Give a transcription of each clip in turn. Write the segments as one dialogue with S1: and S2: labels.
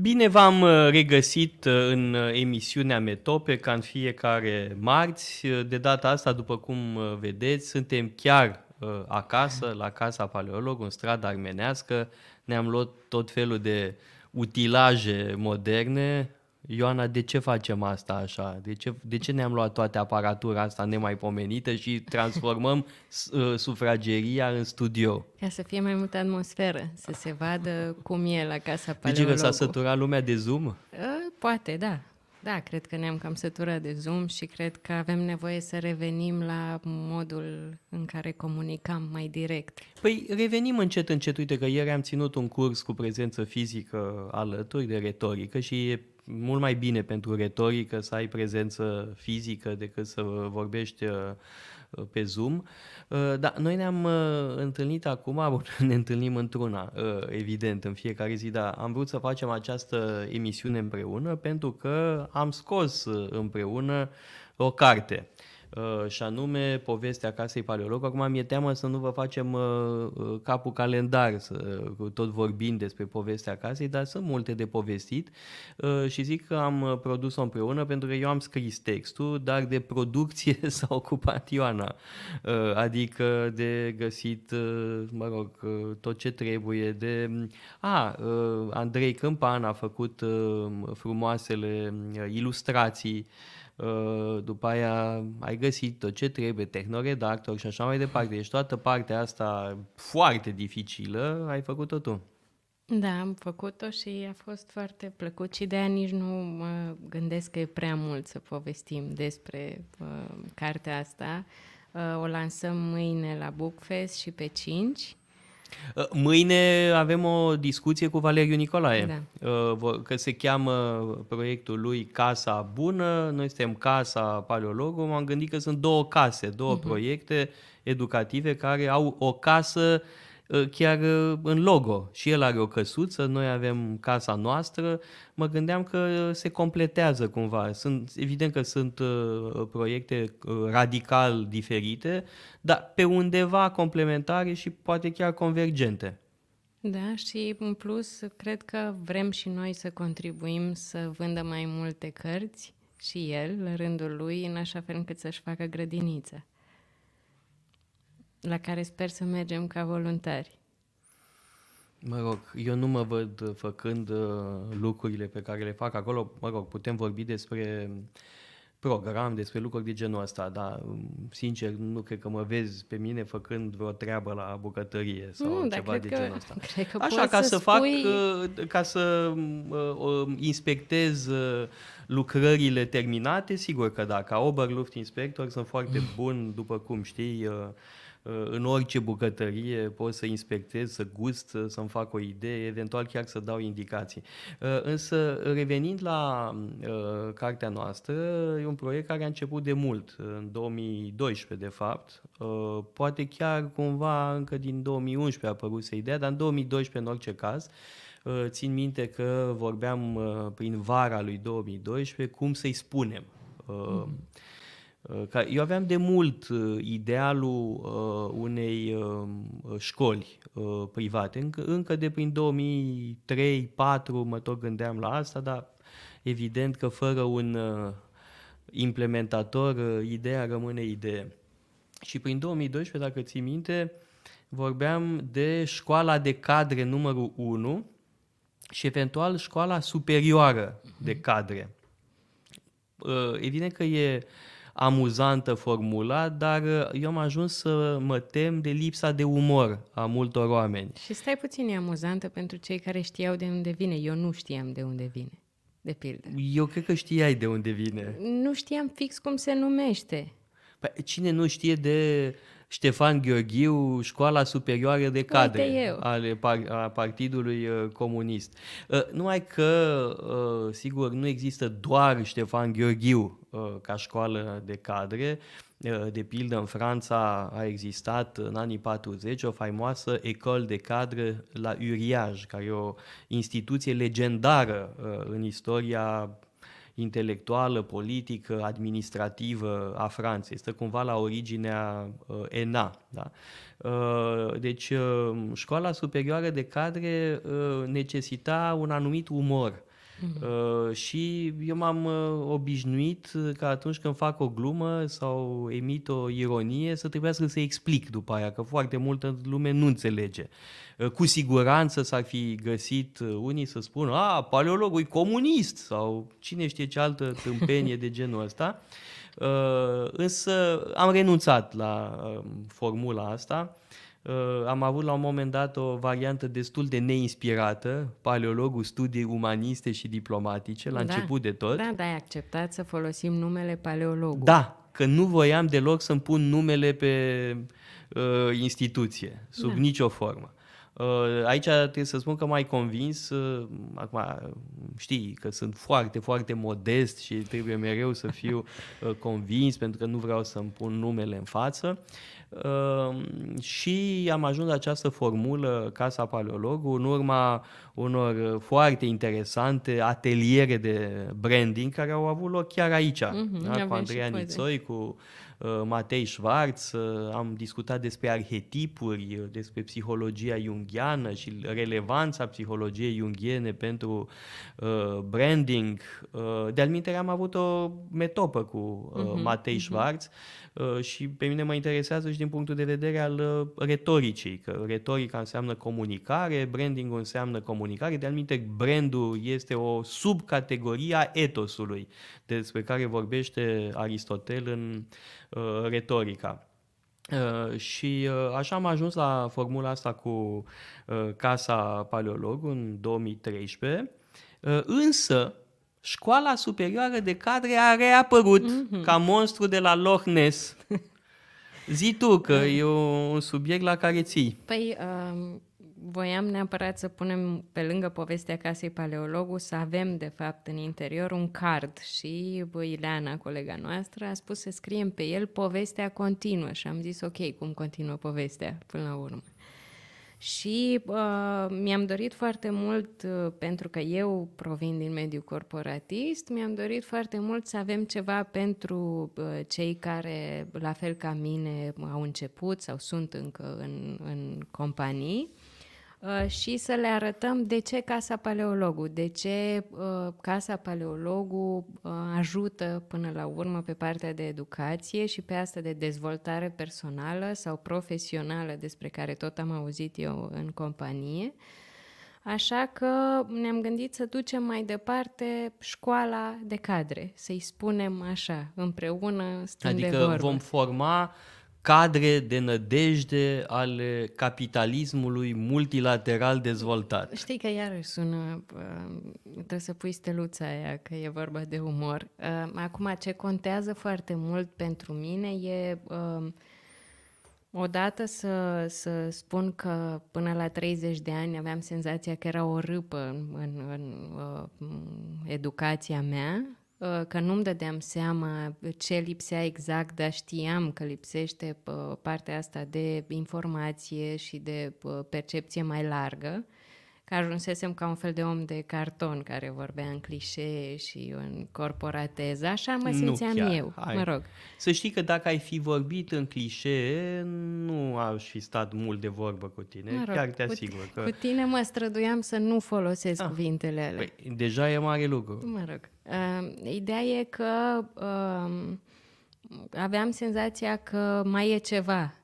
S1: Bine v-am uh, regăsit uh, în uh, emisiunea Metope, ca în fiecare marți. De data asta, după cum vedeți, suntem chiar acasă, la Casa Paleolog, în strada armenească. Ne-am luat tot felul de utilaje moderne, Ioana, de ce facem asta așa? De ce, de ce ne-am luat toată aparatura asta nemaipomenită și transformăm uh, sufrageria în studio?
S2: Ca să fie mai multă atmosferă, să se vadă cum e la casa paleologului. Deci că s-a săturat
S1: lumea de Zoom? Uh,
S2: poate, da. Da, cred că ne-am cam săturat de Zoom și cred că avem nevoie să revenim la modul în care comunicam mai direct.
S1: Păi revenim încet, încet. Uite că ieri am ținut un curs cu prezență fizică alături de retorică și e mult mai bine pentru retorică să ai prezență fizică decât să vorbești uh, uh, pe Zoom. Uh, dar noi ne-am întâlnit acum, ne întâlnim într-una, evident, în fiecare zi, dar am vrut să facem această emisiune împreună pentru că am scos împreună o carte. Uh, și anume povestea casei paleolog. Acum mi-e teamă să nu vă facem uh, uh, capul calendar, să tot vorbind despre povestea casei, dar sunt multe de povestit și zic că am produs-o împreună pentru că eu am scris textul, dar de producție s-a ocupat Ioana, adică de găsit, mă rog, tot ce trebuie, de... A, Andrei Câmpan a făcut frumoasele ilustrații, Uh, după aia ai găsit tot ce trebuie, tehnoredactor și așa mai departe. Deci toată partea asta foarte dificilă ai făcut-o tu.
S2: Da, am făcut-o și a fost foarte plăcut și de aia nici nu mă gândesc că e prea mult să povestim despre uh, cartea asta. Uh, o lansăm mâine la Bookfest și pe 5
S1: Uh, mâine avem o discuție cu Valeriu Nicolae, da. Uh, că se cheamă proiectul lui Casa Bună, noi suntem Casa Paleologu, m-am gândit că sunt două case, două uh-huh. proiecte educative care au o casă uh, Ă, chiar ă, în logo. Și el are o căsuță, noi avem casa noastră. Mă gândeam că se completează cumva. Sunt, evident că sunt ă, proiecte radical diferite, dar pe undeva complementare și poate chiar convergente.
S2: Da, și în plus, cred că vrem și noi să contribuim să vândă mai multe cărți și el, la rândul lui, în așa fel încât să-și facă grădiniță la care sper să mergem ca voluntari?
S1: Mă rog, eu nu mă văd făcând uh, lucrurile pe care le fac acolo. Mă rog, putem vorbi despre program, despre lucruri de genul ăsta, dar um, sincer nu cred că mă vezi pe mine făcând vreo treabă la bucătărie mm, sau mm, ceva de că, genul ăsta. că Așa, ca să, să spui... fac, uh, ca să uh, um, inspectez lucrările terminate, sigur că da, ca Oberluft Inspector sunt foarte bun, după cum știi, în orice bucătărie pot să inspectez, să gust, să-mi fac o idee, eventual chiar să dau indicații. Uh, însă, revenind la uh, cartea noastră, e un proiect care a început de mult, în 2012 de fapt, uh, poate chiar cumva încă din 2011 a apărut să ideea, dar în 2012 în orice caz, țin minte că vorbeam prin vara lui 2012 cum să-i spunem. Mm-hmm Uh, eu aveam de mult uh, idealul uh, unei școli private. Încă de prin 2003-2004 mă tot gândeam la asta, dar evident că fără un implementator, ideea rămâne idee. Și prin 2012, dacă ții minte, vorbeam de școala de cadre numărul 1 și eventual școala superioară de mhm. cadre. Evident că e amuzantă formula, dar uh, eu am ajuns să mă tem de lipsa de umor a multor oameni.
S2: Și stai puțin, e amuzantă pentru cei care știau de unde vine. Eu nu știam de unde
S1: vine, de pildă. Eu cred că știai de unde vine.
S2: Nu știam fix cum se numește.
S1: Păi, cine nu știe de Ștefan Gheorghiu, școala superioară de cadre ale par- a Partidului uh, Comunist. Uh, numai că, sigur, nu există doar Ștefan Gheorghiu Uh, ca școală de cadre. Uh, de pildă, în Franța a existat în anii 40 o faimoasă ecole de cadre la Uriaj, care e o instituție legendară uh, în istoria intelectuală, politică, administrativă a Franței. Stă cumva la originea ENA. Da? deci, școala superioară de cadre necesita un anumit umor. Mhm. uh Și eu m-am uh, obișnuit uh, că atunci când fac o glumă sau emit o ironie să trebuiască să explic după aia, că foarte multă lume nu înțelege. Uh, cu siguranță s-ar fi găsit unii să spună, a, paleologul e comunist sau cine știe ce altă tâmpenie de genul ăsta. Uh, însă am renunțat la um, formula asta. Uh, am avut la un moment dat o variantă destul de neinspirată, paleologul studii umaniste și diplomatice, la da, început de tot. Da,
S2: dar ai acceptat să folosim numele paleologul. Da,
S1: că nu voiam deloc să-mi pun numele pe uh, instituție, sub da. nicio formă. Uh, aici trebuie să spun că m-ai convins, uh, acum știi că sunt foarte, foarte modest și trebuie mereu să fiu uh, convins pentru că nu vreau să-mi pun numele în față. Și am ajuns la această formulă Casa Paleologu în urma unor foarte interesante ateliere de branding care au avut loc chiar aici, uh-huh, da, cu Andreea Nițoi, cu Uh, Matei Schwarz, uh, am discutat despre arhetipuri, uh, despre psihologia junghiană și relevanța psihologiei junghiene pentru branding. De-al am avut o metopă cu uh-huh, Matei uh-huh. Schwarz Uh, și pe mine mă interesează și din punctul de vedere al uh, retoricii, că retorica înseamnă comunicare, branding înseamnă comunicare, de anumite brandul este o subcategorie a etosului despre care vorbește Aristotel în uh, retorica. Uh, și uh, așa am ajuns la formula asta cu uh, Casa Paleolog în 2013, uh, însă Școala Superioară de Cadre a reapărut mm-hmm. ca monstru de la Loch Ness. Zi tu că da. e un subiect la care ții.
S2: Păi, uh, voiam neapărat să punem pe lângă povestea casei paleologu să avem, de fapt, în interior un card și bă, Ileana, colega noastră, a spus să scriem pe el povestea continuă și am zis ok, cum continuă povestea până la urmă. Și uh, mi-am dorit foarte mult, uh, pentru că eu provin din mediul corporatist, mi-am dorit foarte mult să avem ceva pentru uh, cei care, la fel ca mine, au început sau sunt încă în, în companii. Uh, și să le arătăm de ce Casa Paleologu, de ce uh, Casa Paleologu uh, ajută până la urmă pe partea de educație și pe asta de dezvoltare personală sau profesională despre care tot am auzit eu în companie. Așa că ne-am gândit să ducem mai departe școala de cadre, să-i spunem așa, împreună stând adică de vorbă. vom
S1: forma uh, cadre de nădejde ale capitalismului multilateral dezvoltat.
S2: Știi că iarăși sună, uh, trebuie să pui steluța aia că e vorba de umor. Uh, acum, ce contează foarte mult pentru mine e uh, odată să, să spun că până la 30 de ani aveam senzația că era o râpă în, în, în educația mea, Uh, că nu-mi dădeam seama ce lipsea exact, dar știam că lipsește uh, partea asta de informație și de uh, percepție mai largă că ajunsesem ca un fel de om de carton care vorbea în clișee și în corporatez. Așa mă simțeam eu, Hai. mă rog.
S1: Să știi că dacă ai fi vorbit în clișee, nu aș fi stat mult de vorbă cu tine. Mă rog, Chiar te asigur cu, că... Cu
S2: tine mă străduiam să nu folosesc ah, cuvintele alea.
S1: Păi, deja e mare lucru.
S2: Mă rog. Uh, ideea e că... Uh, aveam senzația că mai e ceva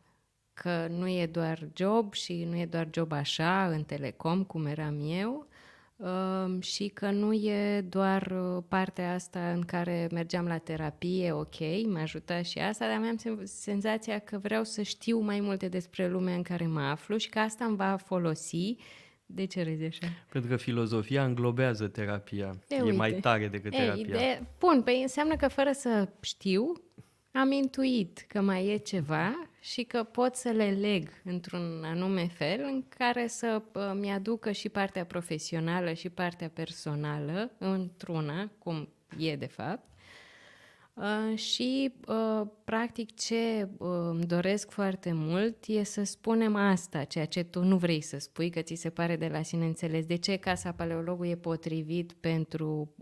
S2: că nu e doar job și nu e doar job așa în telecom, cum eram eu, um, și că nu e doar uh, partea asta în care mergeam la terapie, ok, m-a ajutat și asta, dar am senzația că vreau să știu mai multe despre lumea în care mă aflu și că asta îmi va folosi. De ce râzi așa?
S1: Pentru că filozofia înglobează terapia. E, e uite. mai tare decât Ei, terapia. De,
S2: bun, păi înseamnă că fără să știu, am intuit că mai e ceva și că pot să le leg într-un anume fel în care să uh, mi-aducă și partea profesională și partea personală într-una, cum e de fapt. Uh, și, uh, practic, ce îmi doresc foarte mult e să spunem asta, ceea ce tu nu vrei să spui, că ți se pare de la sine înțeles. De ce Casa Paleologului e potrivit pentru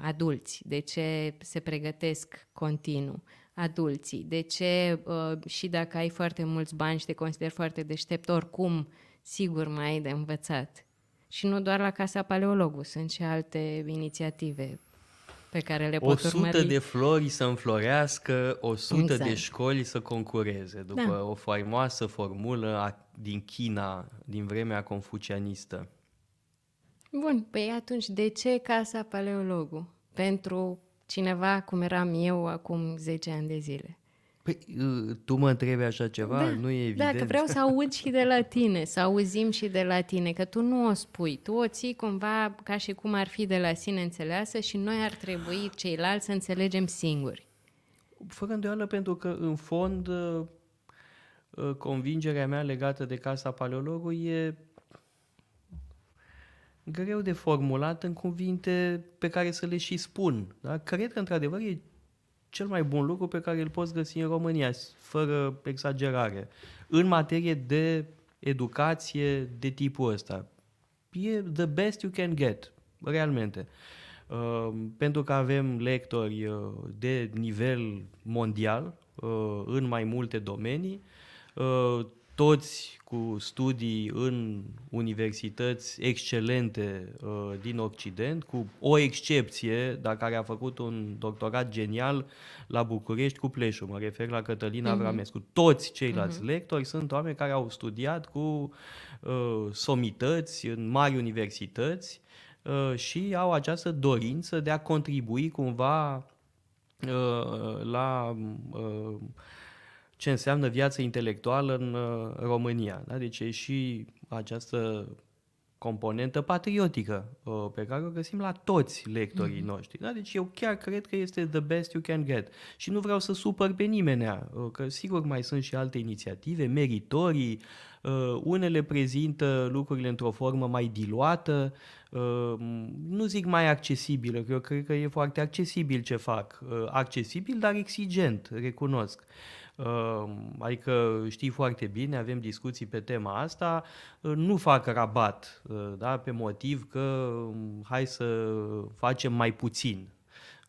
S2: adulți? De ce se pregătesc continuu? adulții. De ce uh, și dacă ai foarte mulți bani și te consideri foarte deștept, oricum, sigur mai ai de învățat. Și nu doar la Casa Paleologu, sunt și alte inițiative pe care le pot O urmări. de
S1: flori să înflorească, sută exact. de școli să concureze, după da. o faimoasă formulă a, din China, din vremea confucianistă.
S2: Bun, păi atunci de ce Casa Paleologu? Pentru cineva cum eram eu acum 10 ani de zile.
S1: Păi, uh, tu mă întrebi așa ceva? Da, nu e evident. Da, că vreau să
S2: aud și de la tine, să auzim și de la tine, că tu nu o spui. Tu o ții cumva ca și cum ar fi de la sine înțeleasă și noi ar trebui ceilalți să înțelegem singuri.
S1: Fără îndoială, pentru că, în fond, uh, uh, convingerea mea legată de Casa Paleologului e greu de formulat în cuvinte pe care să le și spun. Da? Cred că, într-adevăr, e cel mai bun lucru pe care îl poți găsi în România, fără exagerare, în materie de educație de tipul ăsta. E the best you can get, realmente. Uh, pentru că avem lectori uh, de nivel mondial uh, în mai multe domenii, uh, toți cu studii în universități excelente uh, din Occident, cu o excepție, dar care a făcut un doctorat genial la București cu Pleșu, mă refer la Cătălina mm-hmm. Avramescu. Toți ceilalți mm-hmm. lectori sunt oameni care au studiat cu uh, somități în mari universități uh, și au această dorință de a contribui cumva uh, la... Uh, ce înseamnă viața intelectuală în uh, România. Da? Deci e și această componentă patriotică uh, pe care o găsim la toți lectorii mm-hmm. noștri. Da? Deci eu chiar cred că este the best you can get. Și nu vreau să supăr pe nimeni, uh, că sigur mai sunt și alte inițiative, meritorii, unele prezintă lucrurile într-o formă mai diluată, nu zic mai accesibilă, că eu cred că e foarte accesibil ce fac. Accesibil, dar exigent, recunosc. Ehm, adică știi foarte bine, avem discuții pe tema asta, eh, nu fac rabat eh, da, pe motiv că mm, hai să facem mai puțin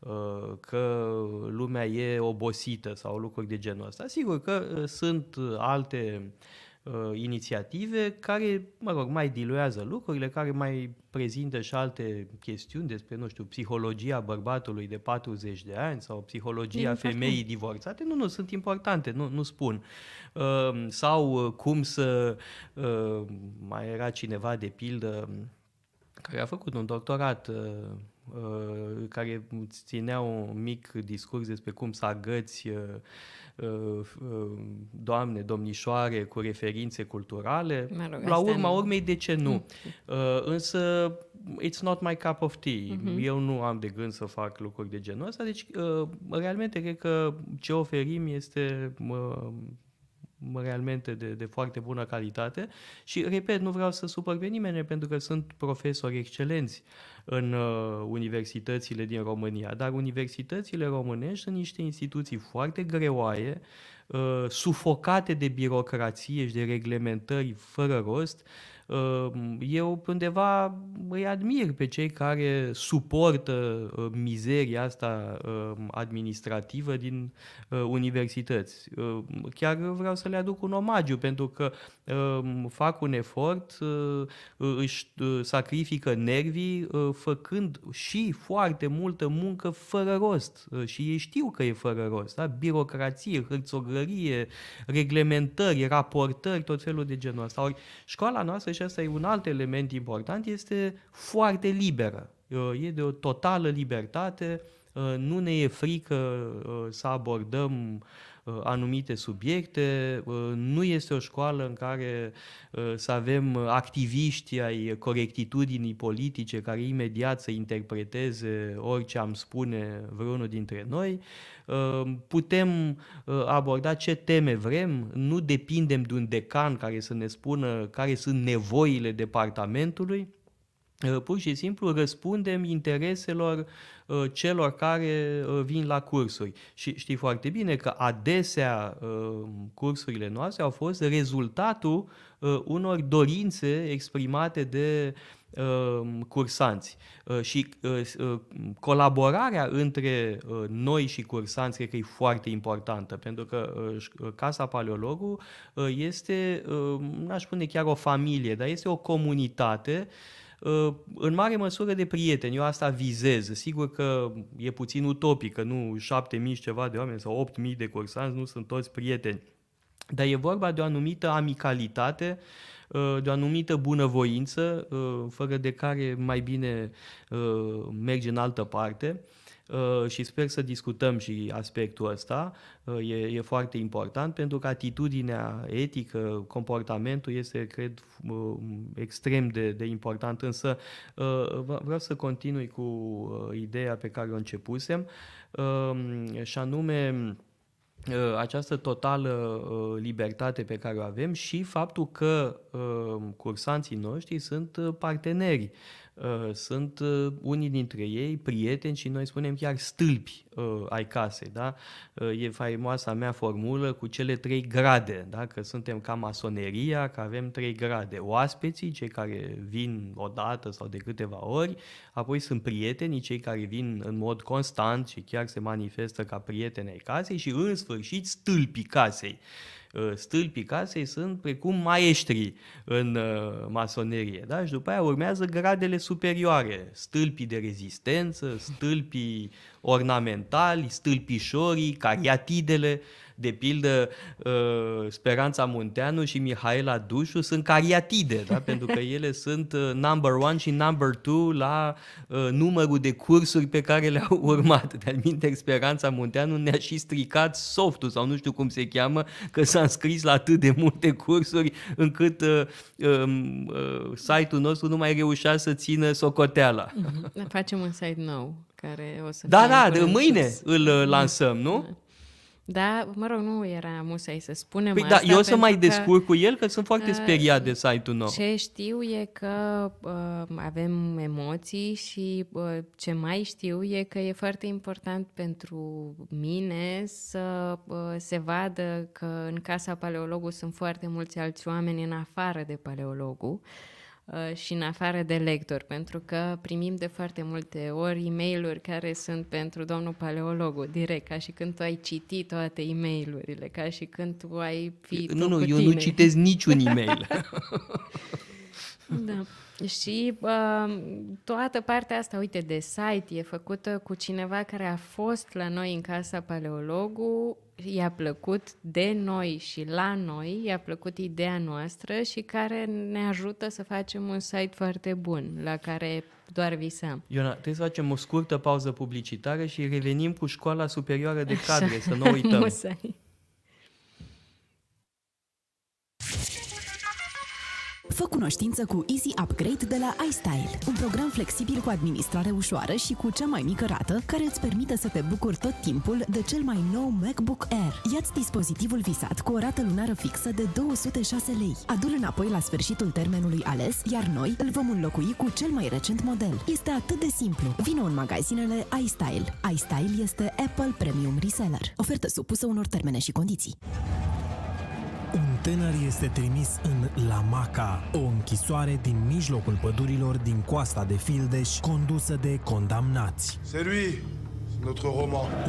S1: eh, că lumea e obosită sau lucruri de genul ăsta. Sigur că sunt alte uh, uh, inițiative care, mă rog, mai diluează lucrurile, care mai prezintă și alte chestiuni despre, nu știu, psihologia bărbatului de 40 de ani sau psihologia Din exact. femeii fapt. divorțate. Nu, nu, sunt importante, nu, nu spun. Uh, sau uh, cum să... Uh, mai era cineva, de pildă, care a făcut un doctorat uh, Uh, care ținea un mic discurs despre cum să agăți uh, uh, doamne, domnișoare cu referințe culturale. Mă rog, La urma am... urmei, de ce nu? Mm. Însă, it's not my cup of tea. Uh-huh. Eu nu am de gând să fac lucruri de genul ăsta, deci realmente cred că ce oferim este realmente de, de foarte bună calitate și, repet, nu vreau să supăr pe nimeni pentru că sunt profesori excelenți în uh, universitățile din România, dar universitățile românești sunt niște instituții foarte greoaie, uh, sufocate de birocrație și de reglementări fără rost, uh, Ehm, eu undeva îi admir pe cei care suportă ehm, mizeria asta ehm, administrativă din universități. Chiar vreau să le aduc un omagiu, pentru că fac un efort, își sacrifică nervii, făcând și foarte multă muncă fără rost. Și ei știu că e fără rost. Da? Birocrație, hârțogărie, reglementări, raportări, tot felul de genul ăsta. Ori școala noastră și ăsta e un alt element important, este foarte liberă. Uh, e de o totală libertate, uh, nu ne e frică uh, să abordăm Uh, anumite subiecte. Uh, nu este o școală în care uh, să avem activiști ai corectitudinii politice care imediat să interpreteze orice am spune vreunul dintre noi. Putem aborda ce teme vrem, nu depindem de un decan care să ne spună care sunt nevoile departamentului Eh, pur și simplu răspundem intereselor eh, celor care eh, vin la cursuri. Și știi foarte bine că adesea cursurile noastre au fost rezultatul unor dorințe exprimate de cursanți. Și colaborarea între noi și cursanți cred că e foarte importantă, pentru că Casa Paleologu este, nu aș spune chiar o familie, dar este o comunitate Uh, în mare măsură de prieteni. Eu asta vizez. Sigur că e puțin utopic, că nu 7.000 ceva de oameni sau 8.000 de cursanți nu sunt toți prieteni. Dar e vorba de o anumită amicalitate, uh, de o anumită bunăvoință, uh, fără de care mai bine mergi în altă parte. Uh, și sper să discutăm și aspectul ăsta, uh, e, e foarte important pentru că atitudinea etică, comportamentul este, cred, uh, extrem de, de important, însă vreau să continui cu ideea pe care o începusem um, și anume această totală libertate pe care o avem și faptul că cursanții noștri sunt parteneri Uh, sunt uh, unii dintre ei prieteni și noi spunem chiar stâlpi uh, ai casei. Da? E faimoasa mea formulă cu cele trei grade, da? că suntem ca masoneria, că avem trei grade. Oaspeții, cei care vin o dată sau de câteva ori, apoi sunt prietenii, cei care vin în mod constant și chiar se manifestă ca prieteni ai casei și în sfârșit stâlpii casei. Uh, stâlpii casei sunt precum maestrii în uh, masonerie. Da? Și după aia urmează gradele superioare, stâlpii de rezistență, stâlpii ornamentali, stâlpișorii, cariatidele, de pildă, uh, Speranța Munteanu și Mihaela Dușu sunt cariatide, da? pentru că ele sunt uh, number one și number two la uh, numărul de cursuri pe care le-au urmat. de minte, Speranța Munteanu ne-a și stricat softul sau nu știu cum se cheamă, că s-a înscris la atât de multe cursuri încât um, site-ul nostru nu mai reușea să țină socoteala.
S2: Mhm. Ne Facem un site nou care o să Da, da, de mâine sus.
S1: îl lansăm, nu? Da.
S2: Da, mă rog, nu era musai să spunem păi, da, eu o să mai descurc cu el, că sunt foarte uh, speriat de site-ul nou. Ce știu e că uh, avem emoții și uh, ce mai știu e că e foarte important pentru mine să uh, se vadă că în casa paleologului sunt foarte mulți alți oameni în afară de paleologul. Uh, Uh, și în afară de lector, pentru că primim de foarte multe ori e mail care sunt pentru domnul paleologul, direct, ca și când tu ai citit toate e mail ca și când tu ai fi Nu, nu, eu tine. nu citesc
S1: niciun e-mail.
S2: da. Și uh, toată partea asta, uite, de site e făcută cu cineva care a fost la noi în casa Paleologu, i-a plăcut de noi și la noi, i-a plăcut ideea noastră și care ne ajută să facem un site foarte bun, la care doar visam.
S1: Iona, trebuie să facem o scurtă pauză publicitară și revenim cu școala superioară de cadre, Așa. să nu uităm.
S3: Fă cunoștință cu Easy Upgrade de la iStyle, un program flexibil cu administrare ușoară și cu cea mai mică rată, care îți permite să te bucuri tot timpul de cel mai nou MacBook Air. Iați dispozitivul visat cu o rată lunară fixă de 206 lei. Adul înapoi la sfârșitul termenului ales, iar noi îl vom înlocui cu cel mai recent model. Este atât de simplu. Vino în magazinele iStyle. iStyle este Apple Premium Reseller. Ofertă supusă unor termene și condiții. Tânăr este trimis în Lamaca, o închisoare din mijlocul pădurilor din coasta de Fildeș, condusă de condamnați. Serui!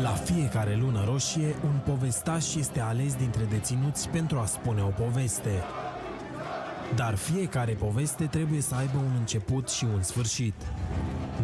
S3: La fiecare lună roșie, un povestaș este ales dintre deținuți pentru a spune o poveste. Dar fiecare poveste trebuie să aibă un început și un sfârșit.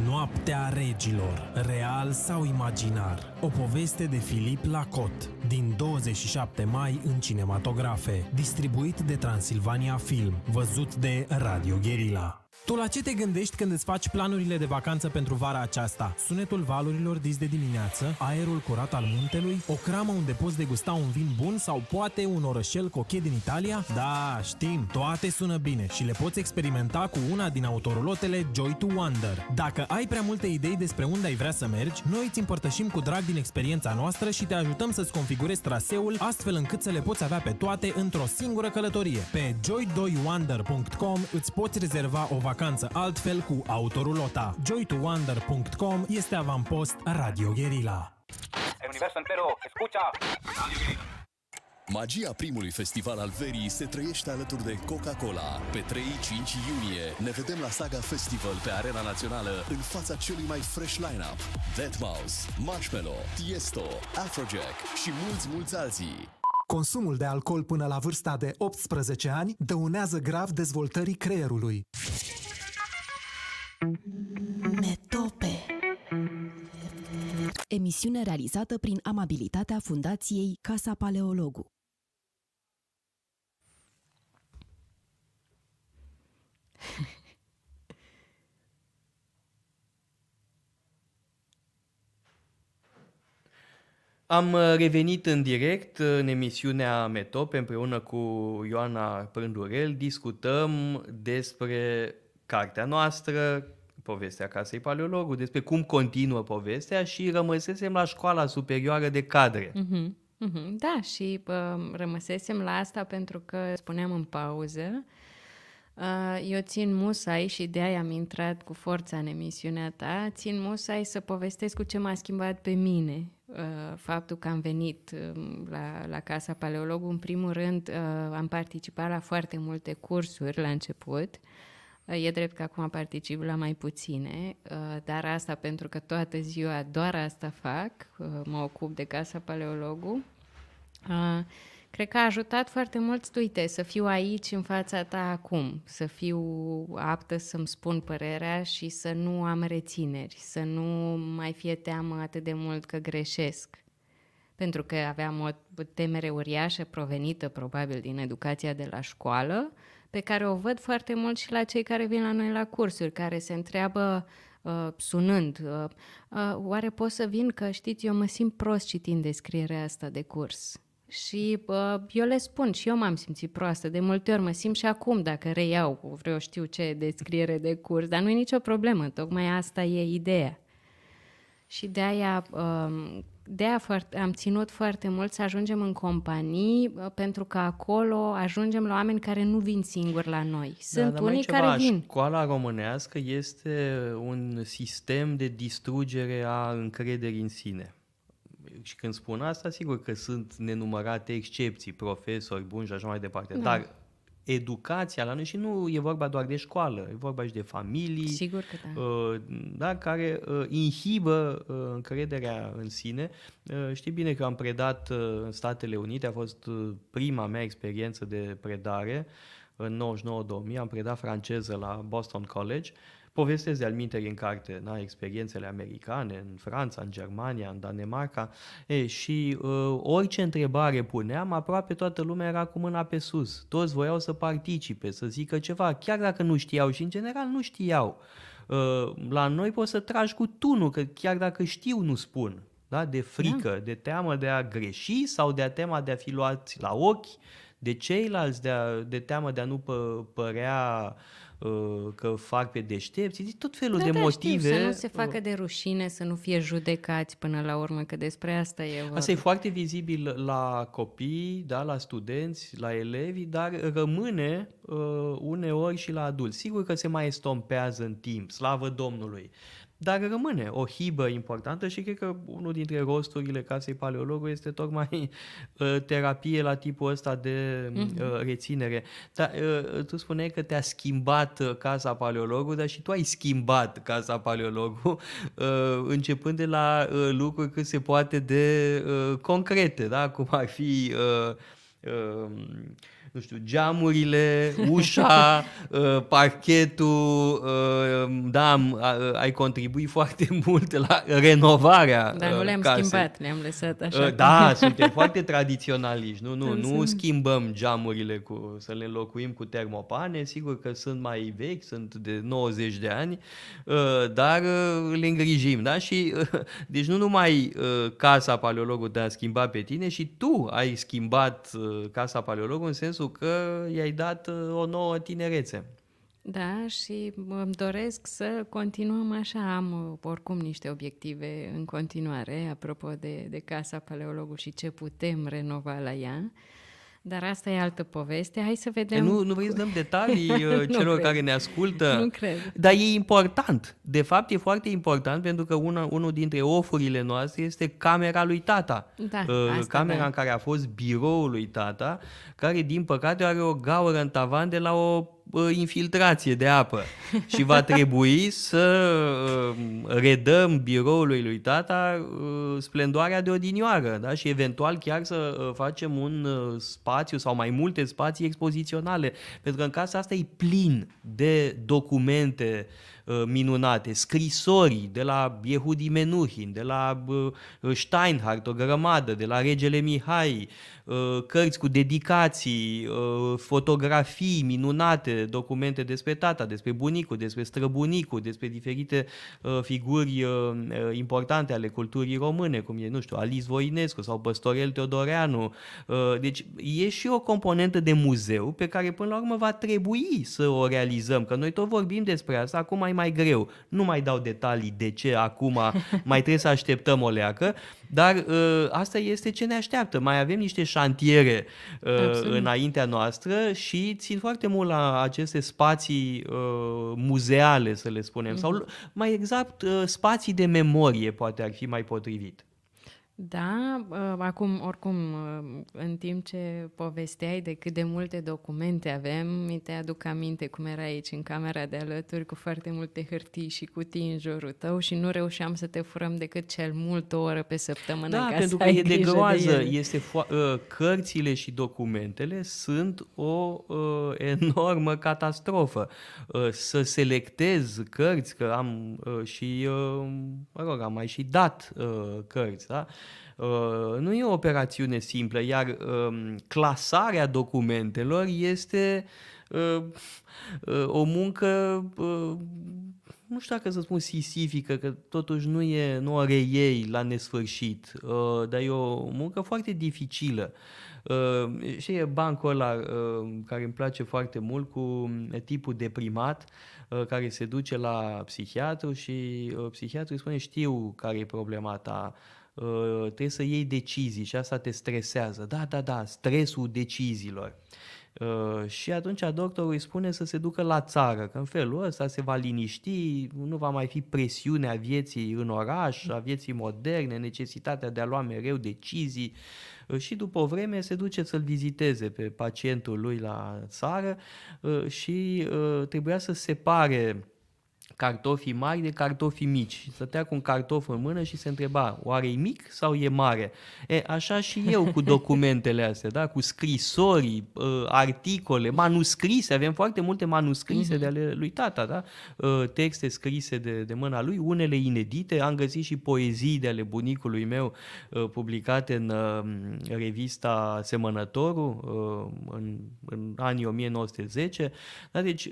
S3: Noaptea regilor, real sau imaginar, o poveste de Filip Lacot, din 27 mai în cinematografe, distribuit de Transilvania Film, văzut de Radio Guerilla. Tu la ce te gândești când îți faci planurile de vacanță pentru vara aceasta? Sunetul valurilor dis de dimineață, aerul curat al muntelui, o cramă unde poți degusta un vin bun sau poate un orășel cochet din Italia? Da, știm, toate sună bine și le poți experimenta cu una din autorulotele Joy to Wonder. Dacă ai prea multe idei despre unde ai vrea să mergi, noi îți împărtășim cu drag din experiența noastră și te ajutăm să-ți configurezi traseul astfel încât să le poți avea pe toate într-o singură călătorie. Pe joy2wonder.com îți poți rezerva o vacanță vacanță altfel cu autorulota. joytowonder.com este avampost Radio Guerilla. Magia primului festival al verii se trăiește alături de Coca-Cola. Pe 3-5
S1: iunie ne vedem la Saga Festival pe Arena Națională în fața celui mai fresh line-up. Deadmau5, Marshmallow, Tiesto, Afrojack și mulți, mulți alții.
S3: Consumul de alcool până la vârsta de 18 ani dăunează grav dezvoltării creierului.
S2: Metope Emisiune realizată prin amabilitatea Fundației Casa Paleologu.
S1: Am uh, revenit în direct uh, în emisiunea Metop împreună cu Ioana Prândurel. Discutăm despre cartea noastră, povestea Casei Paleologului, despre cum continuă povestea și rămăsesem la școala superioară de cadre.
S2: Mm-hmm. Mm-hmm. Da, și uh, rămăsesem la asta pentru că spuneam în pauză uh, eu țin musai și de aia am intrat cu forța în emisiunea ta, țin musai să povestesc cu ce m-a schimbat pe mine Uh, faptul că am venit um, la, la Casa Paleolog. În primul rând, uh, am participat la foarte multe cursuri la început. Uh, e drept că acum particip la mai puține, dar asta pentru că toată ziua doar asta fac, mă ocup de Casa Paleologul. Cred că a ajutat foarte mult, uite, să fiu aici în fața ta acum, să fiu aptă să-mi spun părerea și să nu am rețineri, să nu mai fie teamă atât de mult că greșesc. Pentru că aveam o temere uriașă provenită probabil din educația de la școală, pe care o văd foarte mult și la cei care vin la noi la cursuri, care se întreabă uh, sunând, uh, uh, oare pot să vin că știți, eu mă simt prost citind descrierea asta de curs și uh, eu le spun, și eu m-am simțit proastă, de multe ori mă simt și acum dacă reiau cu vreo știu ce descriere de curs, dar nu e nicio problemă, tocmai asta e ideea. Și de aia, um, de aia foarte, am ținut foarte mult să ajungem în companii, pentru că acolo ajungem la oameni care nu vin singuri la noi. Da, Sunt da, unii care vin.
S1: Școala românească este un sistem de distrugere a încrederii în sine și când spun asta, sigur că sunt nenumărate excepții, profesori buni și așa mai departe, da. dar educația la noi și nu e vorba doar de școală, e vorba și de familii, Sigur că da. Uh, da care uh, inhibă uh, încrederea în sine. Uh, știi bine că am predat în uh, Statele Unite, a fost uh, prima mea experiență de predare în 99-2000, am predat franceză la Boston College povestesc de minte în carte, na, experiențele americane, în Franța, în Germania, în Danemarca e, și uh, orice întrebare puneam, aproape toată lumea era cu mâna pe sus. Toți voiau să participe, să zică ceva, chiar dacă nu știau și în general nu știau. Uh, la noi poți să tragi cu tunul, că chiar dacă știu nu spun. Da? De frică, da. de teamă de a greși sau de a tema de a fi luați la ochi de ceilalți, de, a, de teamă de a nu pă, părea Uh, că fac pe deștepți, zici tot felul da, de da, motive. Știu, să nu se facă
S2: de rușine, să nu fie judecați până la urmă, că despre asta e vorba. Asta e
S1: foarte vizibil la copii, da, la studenți, la elevi, dar rămâne uh, uneori și la adulți. Sigur că se mai estompează în timp, slavă Domnului dar rămâne o hibă importantă și cred că unul dintre rosturile casei paleologului este tocmai uh, terapie la tipul ăsta de uh, mhm. reținere. Dar uh, tu spuneai că te-a schimbat casa paleologului, dar și tu ai schimbat casa paleologului începând de la lucruri cât se poate de concrete, da? cum ar fi Ehm, nu știu, geamurile, ușa, eh, parchetul, ehm, da, am, ai contribuit foarte mult la renovarea Dar nu eh, le-am schimbat, le-am lăsat eh, așa. Da, suntem foarte tradiționaliști, nu, nu, nu schimbăm geamurile cu, să le locuim cu termopane, sigur că sunt mai vechi, sunt de 90 de ani, dar le îngrijim, da? Și, deci nu numai casa paleologului te-a schimbat pe tine și tu ai schimbat Casa paleologu în sensul că i-ai dat uh, o nouă tinerețe.
S2: Da, și îmi doresc să continuăm așa. Am uh, oricum niște obiective în continuare, apropo de, de Casa paleologu și ce putem renova la ea. Dar asta e altă poveste. Hai să vedem. Păi nu, nu vă să dăm detalii uh, celor cred. care ne ascultă. Nu cred. Dar e
S1: important. De fapt, e foarte important pentru că una, unul dintre ofurile noastre este camera lui tata. Da, uh, asta camera da. în care a fost biroul lui tata, care, din păcate, are o gaură în tavan de la o infiltrație de apă și va trebui să uh, redăm biroului lui tata uh, splendoarea de odinioară da? și eventual chiar să uh, facem un spațiu sau mai multe spații expoziționale, pentru că în casa asta e plin de documente uh, Uh, minunate, scrisorii de la Yehudi Menuhin, de la uh, Steinhardt, o grămadă, de la Regele Mihai, uh, cărți cu dedicații, fotografii minunate, documente despre tata, despre bunicul, despre străbunicul, despre diferite figuri importante ale culturii române, cum e, nu știu, Alice Voinescu sau Păstorel Teodoreanu. Deci e și o componentă de muzeu pe care până la urmă va trebui să o realizăm, că noi tot vorbim despre asta acum mai mai greu. Nu mai dau detalii de ce acum mai trebuie să așteptăm o leacă, dar uh, asta este ce ne așteaptă. Mai avem niște șantiere uh, înaintea noastră și țin foarte mult la aceste spații uh, muzeale, să le spunem, mm-hmm. sau mai exact uh, spații de memorie, poate ar fi mai potrivit.
S2: Da, uh, acum, oricum, uh, în timp ce povesteai de cât de multe documente avem, mi te aduc aminte cum era aici, în camera de alături, cu foarte multe hârtii și cutii în jurul tău și nu reușeam să te furăm decât cel mult o oră pe săptămână. Da, ca pentru să că e de groază. De
S1: este fo- uh, cărțile și documentele sunt o enormă catastrofă. Să selectez cărți, că am și, mă rog, am mai și dat cărți, da? Uh, nu e o operațiune simplă, iar um, clasarea documentelor este uh, uh, o muncă, nu știu dacă să spun sisifică, că totuși nu, e, nu o reiei la nesfârșit, dar e o muncă foarte dificilă. Uh, și e bancul ăla uh, care îmi place foarte mult cu tipul deprimat uh, care se duce la psihiatru și uh, psihiatru îi spune știu care e problema ta, uh, Uh, trebuie să iei decizii și asta te stresează. Da, da, da, stresul deciziilor. Uh, și atunci doctorul îi spune să se ducă la țară, că în felul ăsta se va liniști, nu va mai fi presiunea vieții în oraș, a vieții moderne, necesitatea de a lua mereu decizii uh, și după o vreme se duce să-l viziteze pe pacientul lui la țară și trebuia să separe cartofii mari de cartofii mici. Și stătea cu un cartof în mână și se întreba, oare e mic sau e mare? E, așa și eu cu documentele astea, da? cu scrisori, ă, articole, manuscrise. Avem foarte multe manuscrise mm-hmm. de ale lui tata, da? Ă, texte scrise de, de mâna lui, unele inedite. Am găsit și poezii de ale bunicului meu ă, publicate în revista Semănătorul în, în anii 1910. Da? Deci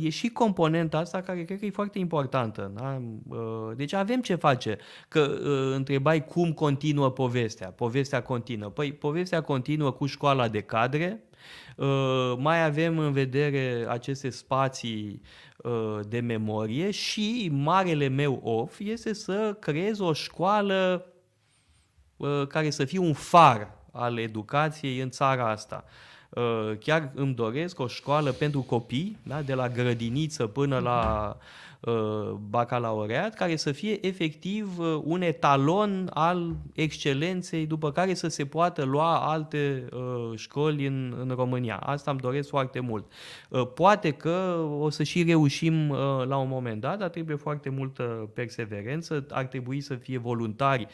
S1: e și componenta asta care cred că e foarte foarte importantă. Da? Uh, deci avem ce face. Că uh, întrebai cum continuă povestea. Povestea continuă. Păi povestea continuă cu școala de cadre, uh, mai avem în vedere aceste spații de memorie și marele meu of este să creez o școală care să fie un far al educației în țara asta. Chiar îmi doresc o școală pentru copii, da? de la grădiniță până la uh, Uh, bacalaureat, care să fie efectiv uh, un etalon al excelenței, după care să se poată lua alte uh, școli în, în România. Asta îmi doresc foarte mult. Poate că o să și reușim la un moment dat, dar trebuie foarte multă perseverență, ar trebui să fie voluntari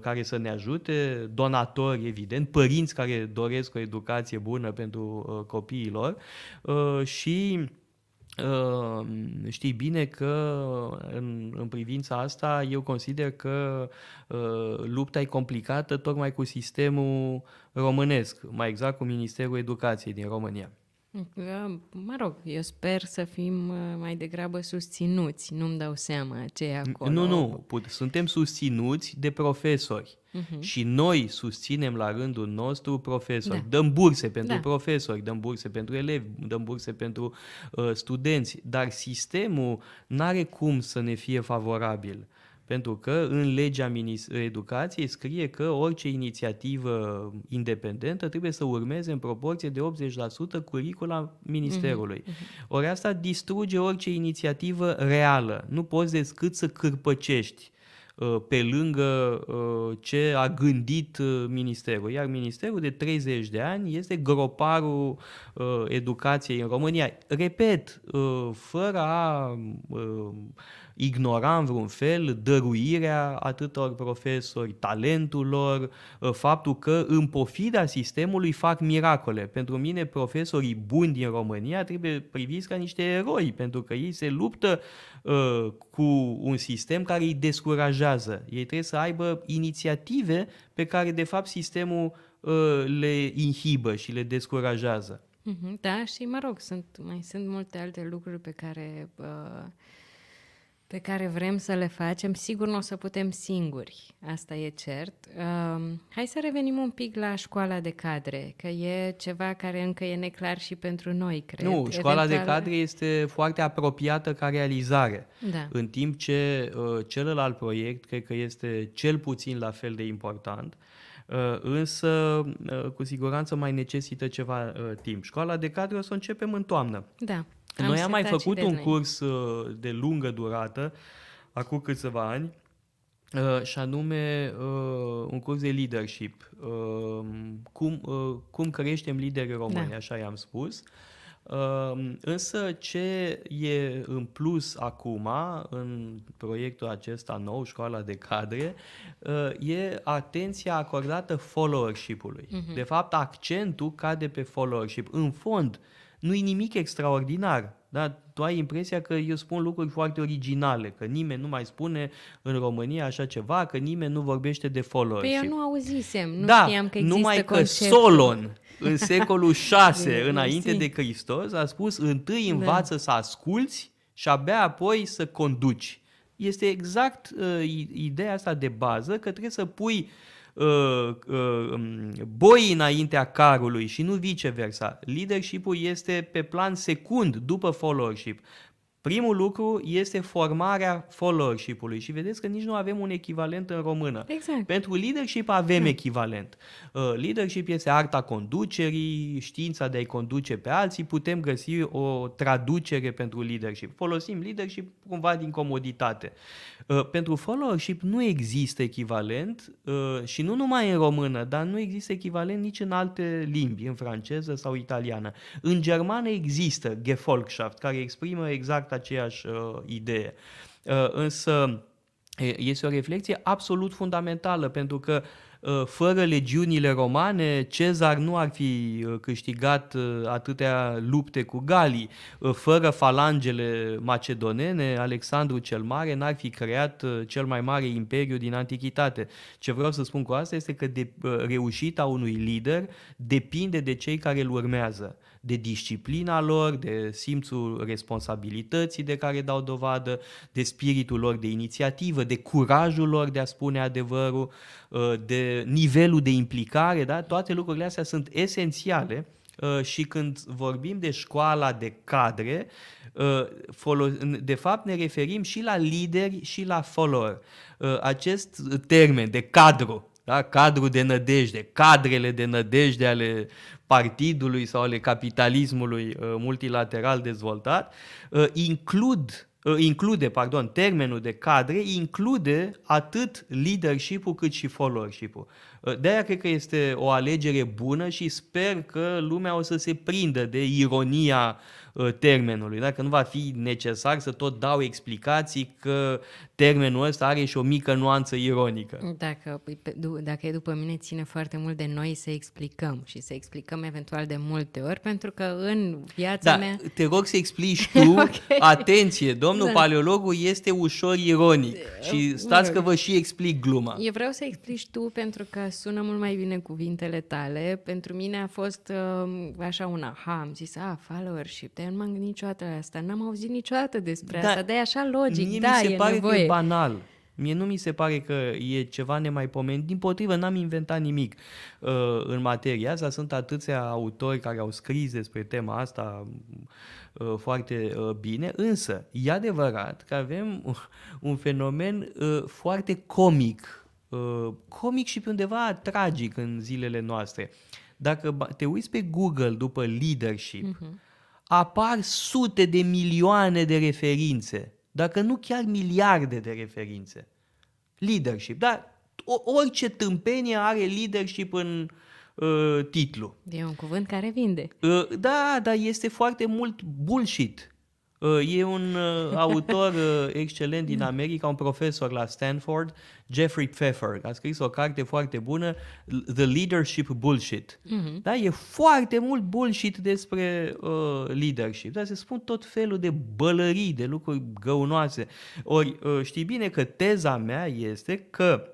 S1: care să ne ajute, donatori, evident, părinți care doresc o educație bună pentru copiilor și Ehm, știi bine că în, în privința asta eu consider că eh, lupta e complicată tocmai cu sistemul românesc, mai exact cu Ministerul Educației din România.
S2: Da, mă rog, eu sper să fim uh, mai degrabă susținuți, nu-mi dau seama ce e acolo. Nu, nu,
S1: suntem susținuți de profesori uh-huh. și noi susținem la rândul nostru profesori. Da. Dăm burse pentru da. profesori, dăm burse pentru elevi, dăm burse pentru uh, studenți, dar sistemul nu are cum să ne fie favorabil. Pentru că în legea educației scrie că orice inițiativă independentă trebuie să urmeze în proporție de 80% curicula ministerului. Mm-hmm. Ori asta distruge orice inițiativă reală. Nu poți decât să cârpăcești uh, pe lângă uh, ce a gândit uh, ministerul. Iar ministerul de 30 de ani este groparul educației în România. Repet, fără a ignora în vreun fel dăruirea atâtor profesori, talentul lor, uh, faptul că în pofida sistemului fac miracole. Pentru mine profesorii buni din România trebuie priviți ca niște eroi, pentru că ei se luptă uh, cu un sistem care îi descurajează. Ei trebuie să aibă inițiative pe care de fapt sistemul uh, le inhibă și le descurajează.
S2: Mhm, da, și mă rog, sunt, mai sunt multe alte lucruri pe care uh, pe care vrem să le facem, sigur nu o să putem singuri, asta e cert. Uh, hai să revenim un pic la școala de cadre, că e ceva care încă e neclar și pentru noi, cred. Nu, școala Eventual... de cadre
S1: este foarte apropiată ca realizare, da. în timp ce uh, celălalt proiect cred că este cel puțin la fel de important, uh, însă uh, cu siguranță mai necesită ceva uh, timp. Școala de cadre o să începem în toamnă. Da. Am Noi am mai făcut un curs uh, de lungă durată, acum câțiva ani, Uh, și anume uh, un curs de leadership. Uh, cum, uh, cum creștem lideri da. români, da. așa i-am spus. Uh, însă ce e în plus acum în proiectul acesta nou, școala de cadre, uh, e atenția acordată followership-ului. Uh-huh. De fapt, accentul cade pe followership. În fond, uh, nu-i nimic extraordinar. Da? Tu ai impresia că eu spun lucruri foarte originale, că nimeni nu mai spune în România așa ceva, că nimeni nu vorbește de followership. Păi eu
S2: nu auzisem, nu da, știam că există numai că concept. Solon, în secolul 6 înainte de
S1: Hristos, a spus întâi da. învață da. să asculți și abia apoi să conduci. Este exact uh, ideea asta de bază că trebuie să pui uh, uh, uh, um, înaintea carului și nu viceversa. Leadership-ul este pe plan secund după followership. Primul lucru este formarea followership-ului și vedeți că nici nu avem un echivalent în română. Exact. Pentru leadership avem da. echivalent. Uh, leadership este arta conducerii, știința de a-i conduce pe alții, putem găsi o traducere pentru leadership. Folosim leadership cumva din comoditate. Uh, pentru followership nu există echivalent uh, și nu numai în română, dar nu există echivalent nici în alte limbi, în franceză sau italiană. În germană există Gefolgschaft, care exprimă exact exact aceeași uh, idee. Uh, însă este o reflexie absolut fundamentală, pentru că uh, fără legiunile romane, Cezar nu ar fi uh, câștigat uh, atâtea lupte cu Galii. Fără falangele macedonene, Alexandru cel Mare n-ar fi creat cel mai mare imperiu din antichitate. Ce vreau să spun cu asta este că de, reușita unui lider depinde de cei care îl urmează de disciplina lor, de simțul responsabilității de care dau dovadă, de spiritul lor de inițiativă, de curajul lor de a spune adevărul, uh, de nivelul de implicare, da? toate lucrurile astea sunt esențiale uh, și când vorbim de școala de cadre, uh, de fapt ne referim și la lideri și la follower, Acest termen de cadru da? cadrul de nădejde, cadrele de nădejde ale partidului sau ale capitalismului uh, multilateral dezvoltat, uh, includ uh, include, pardon, termenul de cadre include atât leadership-ul cât și followership-ul. Ă, de aia cred că este o alegere bună și sper că lumea o să se prindă de ironia ă, termenului, dacă nu va fi necesar să tot dau explicații că termenul ăsta are și o mică nuanță ironică.
S2: Dacă, păi, dacă e după mine, ține foarte mult de noi să explicăm și să explicăm eventual de multe ori, pentru că în viața da, mea...
S1: te rog să explici tu, okay. atenție, domnul da. paleologul este ușor ironic și stați că vă și explic gluma. Eu
S2: vreau să explici tu pentru că sună mult mai bine cuvintele tale. Pentru mine a fost uh, așa un aha, am zis, a, followership, dar nu m-am gândit niciodată la asta, n-am auzit niciodată despre da, asta, dar e așa logic, mie da, mi se e pare nevoie. că e
S1: banal. Mie nu mi se pare că e ceva nemaipomenit. Din potrivă, n-am inventat nimic uh, în materia asta. Sunt atâția autori care au scris despre tema asta uh, foarte uh, bine, însă e adevărat că avem uh, un fenomen foarte comic Uh, comic și pe undeva tragic în zilele noastre. Dacă te uiți pe Google după leadership, uh-huh. apar sute de milioane de referințe, dacă nu chiar miliarde de referințe. Leadership, dar orice tâmpenie are leadership în uh, titlu.
S2: E un cuvânt care vinde.
S1: Uh, da, dar este foarte mult bullshit Uh, e un uh, autor uh, excelent din mm. America, un profesor la Stanford, Jeffrey Pfeffer, a scris o carte foarte bună, The Leadership Bullshit. Mm-hmm. Da? E foarte mult bullshit despre uh, leadership. Da? Se spun tot felul de bălării, de lucruri găunoase. Ori uh, știi bine că teza mea este că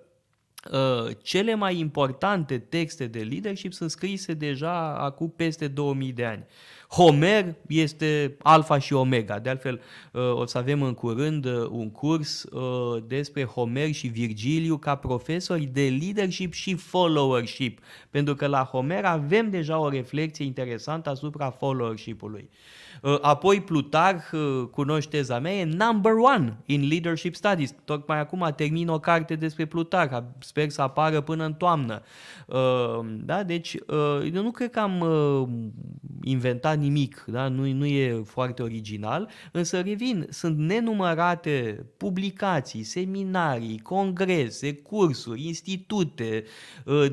S1: Uh, cele mai importante texte de leadership sunt scrise deja acum peste 2000 de ani. Homer este alfa și omega. De altfel, uh, o să avem în curând uh, un curs uh, despre Homer și Virgiliu ca profesori de leadership și followership, pentru că la Homer avem deja o reflexie interesantă asupra followership-ului. Uh, apoi Plutarh, uh, cunoște teza mea, e number one in leadership studies. Tocmai acum termin o carte despre Plutarh, sper să apară până în toamnă. Uh, da? Deci eu nu cred că am inventat nimic, da? nu, nu e foarte original, însă revin, sunt nenumărate publicații, seminarii, congrese, cursuri, institute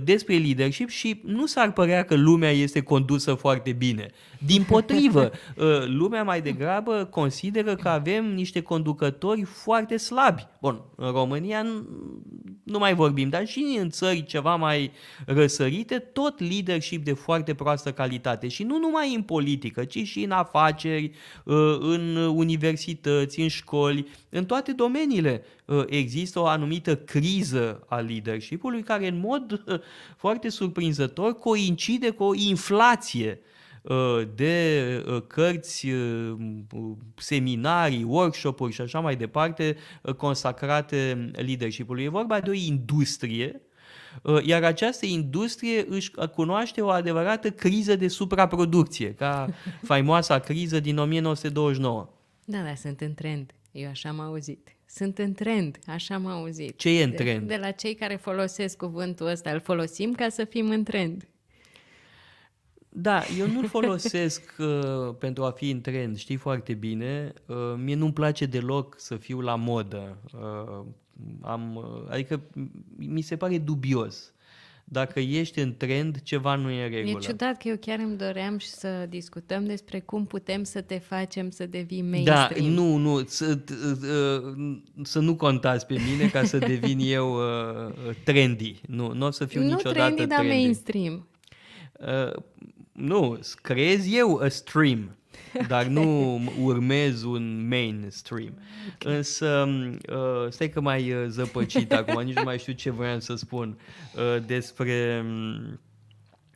S1: despre leadership și nu s-ar părea că lumea este condusă foarte bine. Din potrivă, uh, lumea mai degrabă consideră că avem niște conducători foarte slabi. Bun, în România nu mai vorbim, dar și în țări ceva mai răsărite, tot leadership de foarte proastă calitate. Și nu numai în politică, ci și în afaceri, uh, în universități, în școli, în toate domeniile uh, există o anumită criză a leadership-ului care în mod foarte surprinzător coincide cu o inflație uh, Uh, de uh, cărți, uh, seminarii, workshop-uri și așa mai departe consacrate leadership-ului. E vorba de o industrie iar această industrie își cunoaște o adevărată criză de supraproducție, ca faimoasa criză din 1929.
S2: Da, da, sunt în trend. Eu așa am auzit. Sunt în trend, așa am auzit. Ce e în trend? De, de la cei care folosesc cuvântul ăsta, îl folosim ca să fim în trend.
S1: Da, eu nu-l folosesc uh, pentru a fi în trend, știi foarte bine. Uh, mie nu-mi place deloc să fiu la modă. Uh, am, uh, adică mi se pare dubios. Dacă ești în trend, ceva nu e în regulă. E ciudat
S2: că eu chiar îmi doream și să discutăm despre cum putem să te facem să devii mainstream.
S1: Da, nu, nu, să, uh, uh, să nu contați pe mine ca să devin eu uh, trendy. Nu, nu o să fiu nu niciodată trendy. Nu trendy, dar mainstream. Nu, creez eu a stream, dar nu urmez un mainstream. Okay. Însă, uh, stai că mai ă, zăpăcit acum, nici nu mai știu ce voiam să spun uh, despre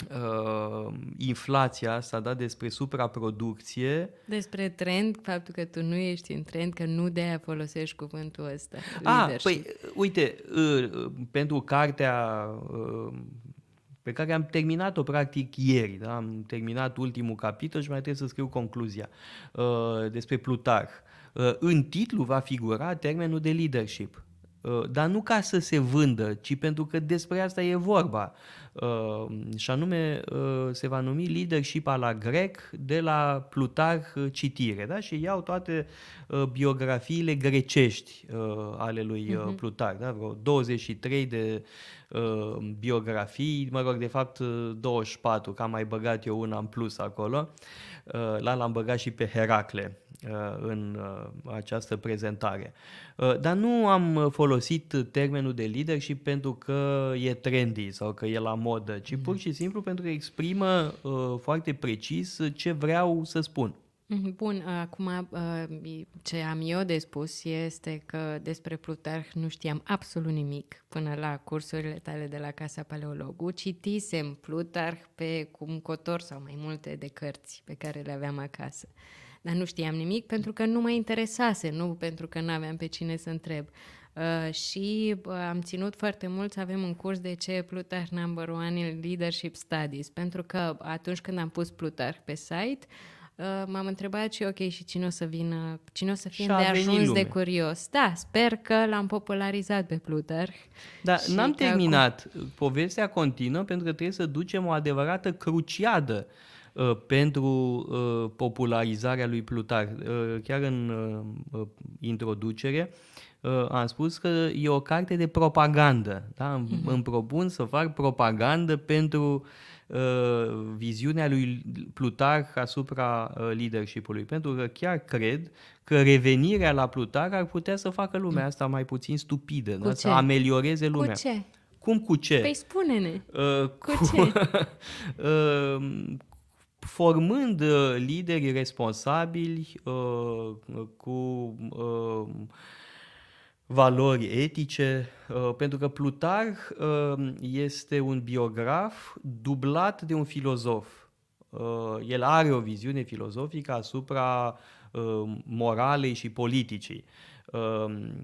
S1: uh, inflația asta, da, despre supraproducție.
S2: Despre trend, faptul că tu nu ești în trend, că nu de-aia folosești cuvântul ăsta. Ah, păi,
S1: uite, uh, pentru cartea uh, pe care am terminat-o practic ieri. Da? Am terminat ultimul capitol și mai trebuie să scriu concluzia uh, despre Plutarh. Uh, în titlu va figura termenul de leadership, uh, dar nu ca să se vândă, ci pentru că despre asta e vorba. Uh, Ehm, și anume ehm, se va numi Leadership la grec de la Plutarh eh, citire, da? și iau toate eh, biografiile grecești eh, ale lui uh, Plutarh, da? vreo 23 de ehm, biografii, mă rog, de fapt 24, că am mai băgat eu una în plus acolo, la l-am băgat și pe Heracle în această prezentare. dar nu am folosit termenul de leadership pentru că e trendy sau că e la modă, ci mm. pur și simplu pentru că exprimă uh, foarte precis ce vreau să spun.
S2: Mm-hmm. Bun, uh, acum uh, ce am eu de spus este că despre Plutarh nu știam absolut nimic până la cursurile tale de la Casa Paleologu. Citisem Plutarh pe cum cotor sau mai multe de cărți pe care le aveam acasă. Dar nu știam nimic pentru că nu mă interesase, nu pentru că nu aveam pe cine să întreb. Uh, și uh, am ținut foarte mult să avem un curs de ce Plutar Number One in Leadership Studies, pentru că atunci când am pus Plutar pe site, uh, m-am întrebat și ok, și cine o să vină, cine o să fie de ajuns de curios. Da, sper că l-am popularizat pe Plutar.
S1: Dar n-am terminat. Acum... Povestea continuă pentru că trebuie să ducem o adevărată cruciadă uh, pentru popularizarea lui Plutar. Chiar în introducere, uh, Uh, am spus că e o carte de propagandă. Da? Îmi, mm-hmm. îmi propun să fac propagandă pentru uh, viziunea lui Plutarh asupra uh, leadership-ului, pentru că chiar cred că revenirea la Plutarh ar putea să facă lumea mm. asta mai puțin stupidă, da? să amelioreze lumea. Cu ce? Cum cu ce? Păi spune-ne. Uh, cu, cu ce? uh, formând uh, lideri responsabili uh, cu uh, valori etice, uh, pentru că Plutar uh, este un biograf dublat de un filozof. Uh, el are o viziune filozofică asupra moralei și politicii.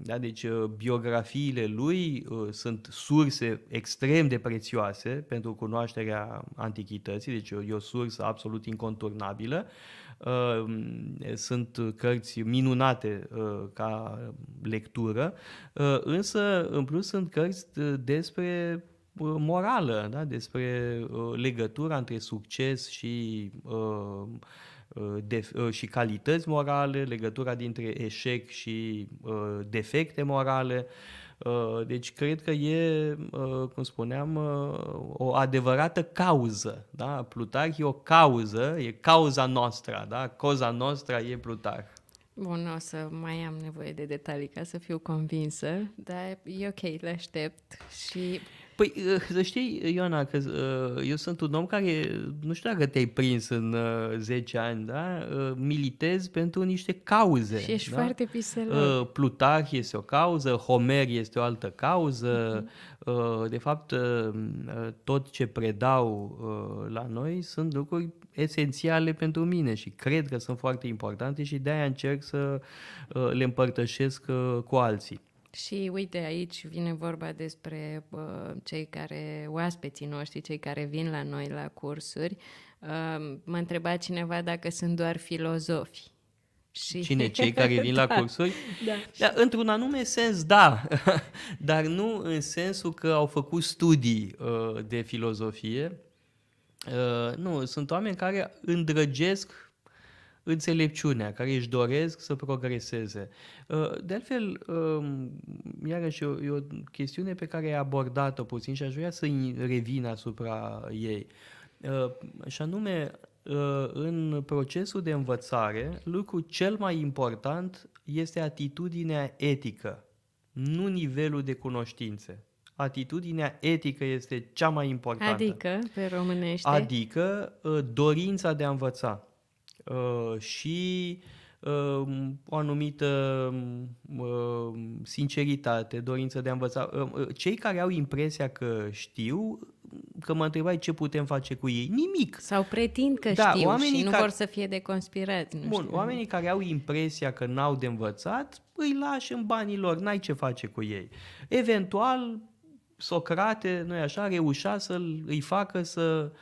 S1: Da, deci biografiile lui sunt surse extrem de prețioase pentru cunoașterea antichității, deci e o sursă absolut inconturnabilă, Ehm, sunt cărți minunate eh, ca lectură, eh, însă în plus sunt cărți despre eh, morală, da? despre legătura între succes și și calități morale, legătura dintre eșec și defecte morale. Uh, deci cred că e, uh, cum spuneam, uh, o adevărată cauză. Da? Plutarh e o cauză, e cauza noastră, da? Coza noastră e Plutarh.
S2: Bun, o să mai am nevoie de detalii ca să fiu convinsă, dar e ok, le aștept
S1: și Păi, eh, să știi, Ioana, că eh, eu sunt un om care, nu știu dacă te-ai prins în 10 eh, ani, da? militez pentru niște cauze. Și ești da? foarte
S2: piselor.
S1: Plutarh este o cauză, Homer este o altă cauză. Uh-huh. De fapt, tot ce predau la noi sunt lucruri esențiale pentru mine și cred că sunt foarte importante și de-aia încerc să le împărtășesc cu alții.
S2: Și uite, aici vine vorba despre uh, cei care, oaspeții noștri, cei care vin la noi la cursuri. Uh, mă întreba cineva dacă sunt doar filozofi. Și... Cine? Cei care vin da, la cursuri? Da.
S1: da. Într-un anume sens, da, dar nu în sensul că au făcut studii uh, de filozofie. Uh, nu, sunt oameni care îndrăgesc înțelepciunea, care își doresc să progreseze. Uh, de altfel, um, iarăși, e o chestiune pe care ai abordat-o puțin și aș vrea să revin asupra ei. Uh, și anume, uh, în procesul de învățare, lucru cel mai important este atitudinea etică, nu nivelul de cunoștințe. Atitudinea etică este cea mai importantă.
S2: Adică, pe românește?
S1: Adică dorința de a învăța. Uh, și uh, o anumită uh, sinceritate, dorință de a învăța. Cei care au impresia că știu, că mă întrebai ce putem face cu ei, nimic. Sau
S2: pretind că da, știu oamenii și nu care... vor să fie deconspirați. Nu Bun, știu. oamenii
S1: care au impresia că n-au de învățat, îi lași în banii lor, n-ai ce face cu ei. Eventual, Socrate, nu așa, reușea să îi facă să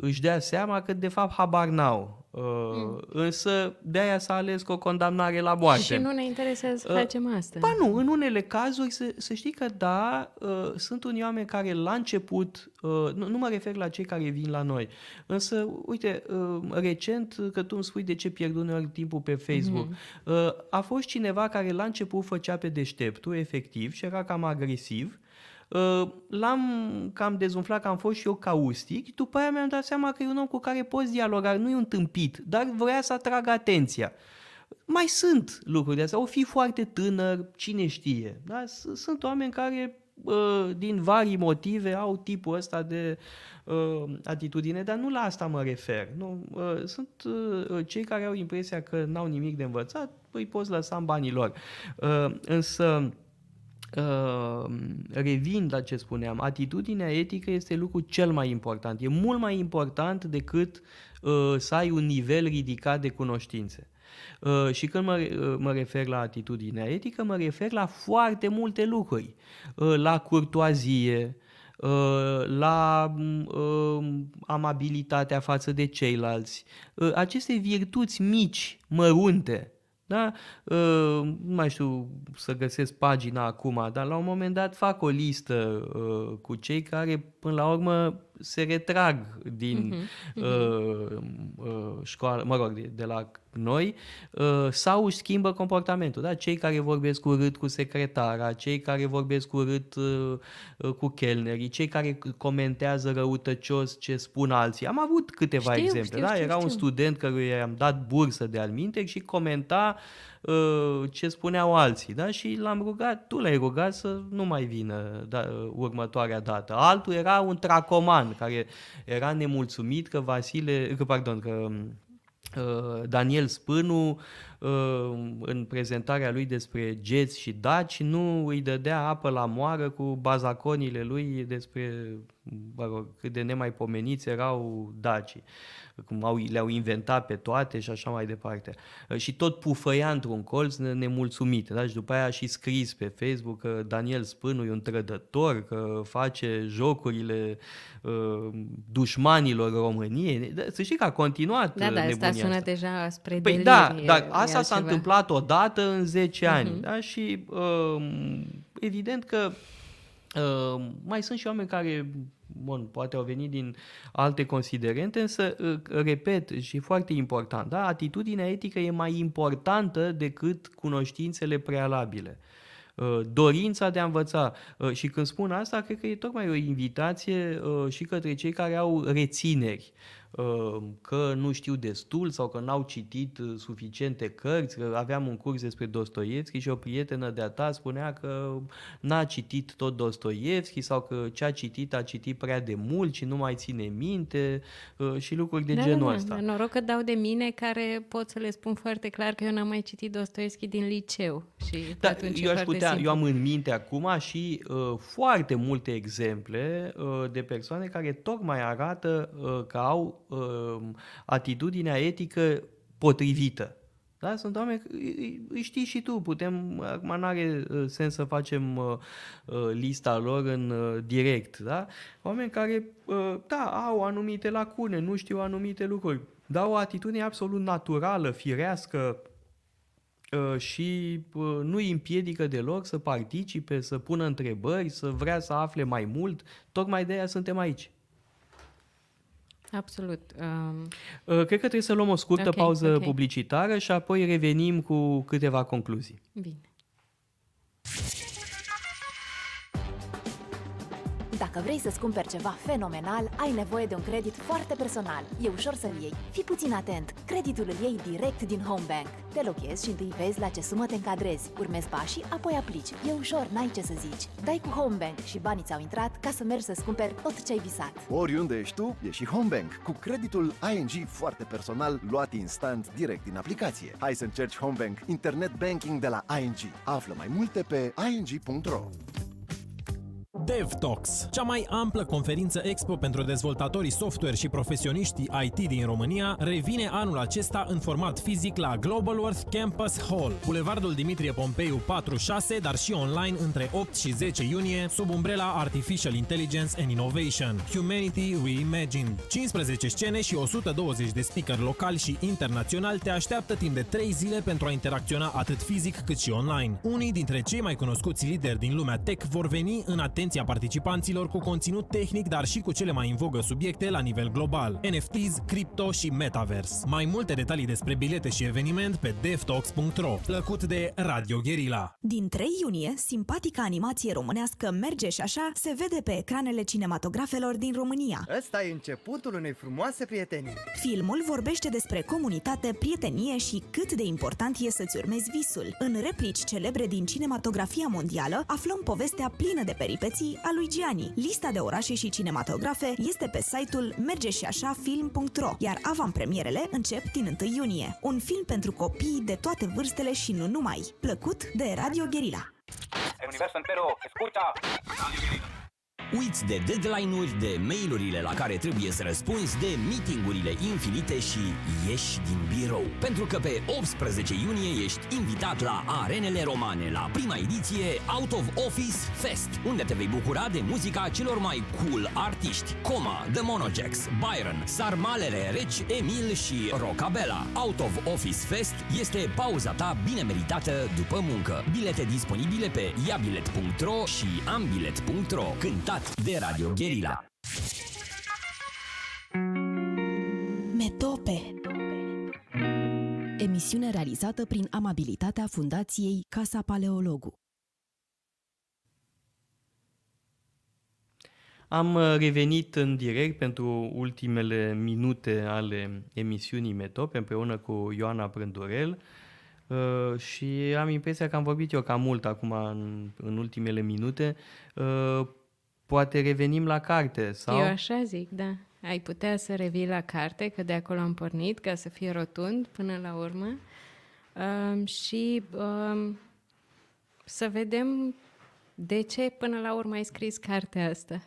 S1: își dea seama că de fapt habar n-au Mm. Uh, însă de aia s-a ales cu o condamnare la moarte. Și nu ne interesează să uh, facem asta. Ba nu, în unele cazuri să, să știi că da, uh, sunt unii oameni care la început, nu, nu mă refer la cei care vin la noi, însă uite, recent, că tu îmi spui de ce pierd uneori timpul pe Facebook, mm. a fost cineva care la început făcea pe deșteptul, efectiv, și era cam agresiv Uh, l-am cam dezumflat că am fost și eu caustic, după aia mi-am dat seama că e un om cu care poți dialoga, nu e un tâmpit, dar vrea să atragă atenția. Mai sunt lucruri de astea, o fi foarte tânăr, cine știe. Da? Sunt oameni care uh, din vari motive au tipul ăsta de uh, atitudine, dar nu la asta mă refer. Nu? Uh, sunt uh, cei care au impresia că n-au nimic de învățat, îi poți lăsa în banii lor. Uh, însă Ehm, revin la ce spuneam, atitudinea etică este lucru cel mai important. E mult mai important decât uh, să ai un nivel ridicat de cunoștințe. Uh, și când mă, ă, mă refer la atitudinea etică, mă refer la foarte multe lucruri. Uh, la curtoazie, la amabilitatea față de ceilalți. Aceste virtuți mici, mărunte, da? Ă, nu mai știu să găsesc pagina acum, dar la un moment dat fac o listă ă, cu cei care până la urmă se retrag din uh-huh. uh, mhm. uh, școală, mă rog, de, de la noi, uh, sau își schimbă comportamentul. Da? Cei care vorbesc urât cu secretara, cei care vorbesc urât uh, cu chelnerii, cei care comentează răutăcios ce spun alții. Am avut câteva știu, exemple. Știu, da? Știu, Era știu. un student căruia i-am dat bursă de alminte și comenta uh, Uh, ce spuneau alții, da? Și l-am rugat, tu l-ai rugat să nu mai vină da, uh, următoarea dată. Altul era un tracoman care era nemulțumit că Vasile, că, pardon, că uh, Daniel Spânu în prezentarea lui despre geți și daci nu îi dădea apă la moară cu bazaconile lui despre mă rog, cât de nemaipomeniți erau dacii cum au, le-au inventat pe toate și așa mai departe. Uh, și tot pufăia într-un colț nemulțumit, da? Și după aia a și scris pe Facebook că Daniel Spânu e un trădător, că face jocurile uh, dușmanilor României. Da, să știi că a continuat Da, uh, da, asta sună asta. deja spre păi delirie. Da, dar asta s-a întâmplat odată în 10 uh-huh. ani, mhm. da? Și uh, evident că Uh, mai sunt și oameni care bun, poate au venit din alte considerente, însă, repet, și e foarte important, da? atitudinea etică e mai importantă decât cunoștințele prealabile dorința de a învăța. Și când spun asta, cred că e tocmai o invitație și către cei care au rețineri. Ehm, că nu știu destul sau că n-au citit eh, suficiente cărți, că aveam un curs despre Dostoevski și o prietenă de-a ta spunea că n-a citit tot Dostoevski sau că ce a citit a citit prea de mult și nu mai ține minte eh, și lucruri de da, genul da, da, ăsta. Da,
S2: noroc că dau de mine care pot să le spun foarte clar că eu n-am mai citit Dostoevski din liceu. Și da, eu, aș putea, eu am
S1: în minte acum și uh, foarte multe exemple uh, de persoane care tocmai arată uh, că au Um, atitudinea etică potrivită. Da? Sunt oameni, îi știi și tu, putem, acum nu are uh, sens să facem uh, uh, lista lor în direct, da? Oameni care, da, au anumite lacune, nu știu anumite lucruri, dar o atitudine absolut naturală, firească și nu îi împiedică deloc să participe, să pună întrebări, să vrea să afle mai mult. Tocmai de aia suntem aici. Absolut. Um... Uh, cred că trebuie să luăm o scurtă okay, pauză okay. publicitară și apoi revenim cu câteva concluzii.
S2: Bine. Dacă vrei să-ți cumperi ceva fenomenal, ai nevoie de un credit foarte personal. E
S1: ușor să-l iei. Fii puțin atent. Creditul îl iei direct din Homebank. Te loghezi și întâi vezi la ce sumă te încadrezi. Urmezi pașii, apoi aplici. E ușor, n-ai ce să zici. Dai cu Homebank și banii ți-au intrat ca să mergi să-ți cumperi tot ce ai visat.
S3: Oriunde ești tu, e și Homebank. Cu creditul ING foarte personal, luat instant direct din aplicație. Hai să încerci Homebank, internet banking de la ING. Află mai multe pe ing.ro. DevTalks, cea mai amplă conferință expo pentru dezvoltatorii software și profesioniștii IT din România, revine anul acesta în format fizic la Global Earth Campus Hall, Bulevardul Dimitrie Pompeiu 46, dar și online între 8 și 10 iunie, sub umbrela Artificial Intelligence and Innovation, Humanity Reimagined. 15 scene și 120 de speaker locali și internaționali te așteaptă timp de 3 zile pentru a interacționa atât fizic cât și online. Unii dintre cei mai cunoscuți lideri din lumea tech vor veni în atenție atenția participanților cu conținut tehnic, dar și cu cele mai în vogă subiecte la nivel global, NFTs, cripto și metavers. Mai multe detalii despre bilete și eveniment pe devtalks.ro, plăcut de Radio Guerilla.
S1: Din 3 iunie, simpatica animație românească Merge și așa se vede pe ecranele cinematografelor din România. Ăsta e începutul unei frumoase prietenii. Filmul vorbește despre comunitate, prietenie și cât de important e să-ți urmezi visul. În replici celebre din cinematografia mondială aflăm povestea plină de peripeții Morții a lui Gianni. Lista de orașe și cinematografe este pe site-ul mergeșiașafilm.ro, iar avantpremierele încep din 1 iunie. Un film pentru copii de toate vârstele și nu numai. Plăcut de Radio Guerilla.
S3: universo entero, escucha. Uiți de deadline-uri, de mail-urile la care trebuie să răspunzi, de meetingurile infinite și ieși din birou. Pentru că pe 18 iunie ești invitat la Arenele Romane, la prima ediție Out of Office Fest, unde te vei bucura de muzica celor mai cool artiști. Coma, The Monojacks, Byron, Sarmalele Reci, Emil și Rocabella. Out of Office Fest este pauza ta bine meritată după muncă. Bilete disponibile pe iabilet.ro și ambilet.ro. Când ascultat de Radio Guerilla.
S2: Metope Emisiune realizată prin amabilitatea Fundației Casa Paleologu.
S1: Am uh, revenit în direct pentru ultimele minute ale emisiunii Metope împreună cu Ioana Prândurel uh, și am impresia că am vorbit eu cam mult acum în, în ultimele minute. Uh, poate revenim la carte. Sau... Eu așa
S2: zic, da. Ai putea să revii la carte, că de acolo am pornit, ca să fie rotund până la urmă. Um, și um, să vedem de ce până la urmă ai scris cartea asta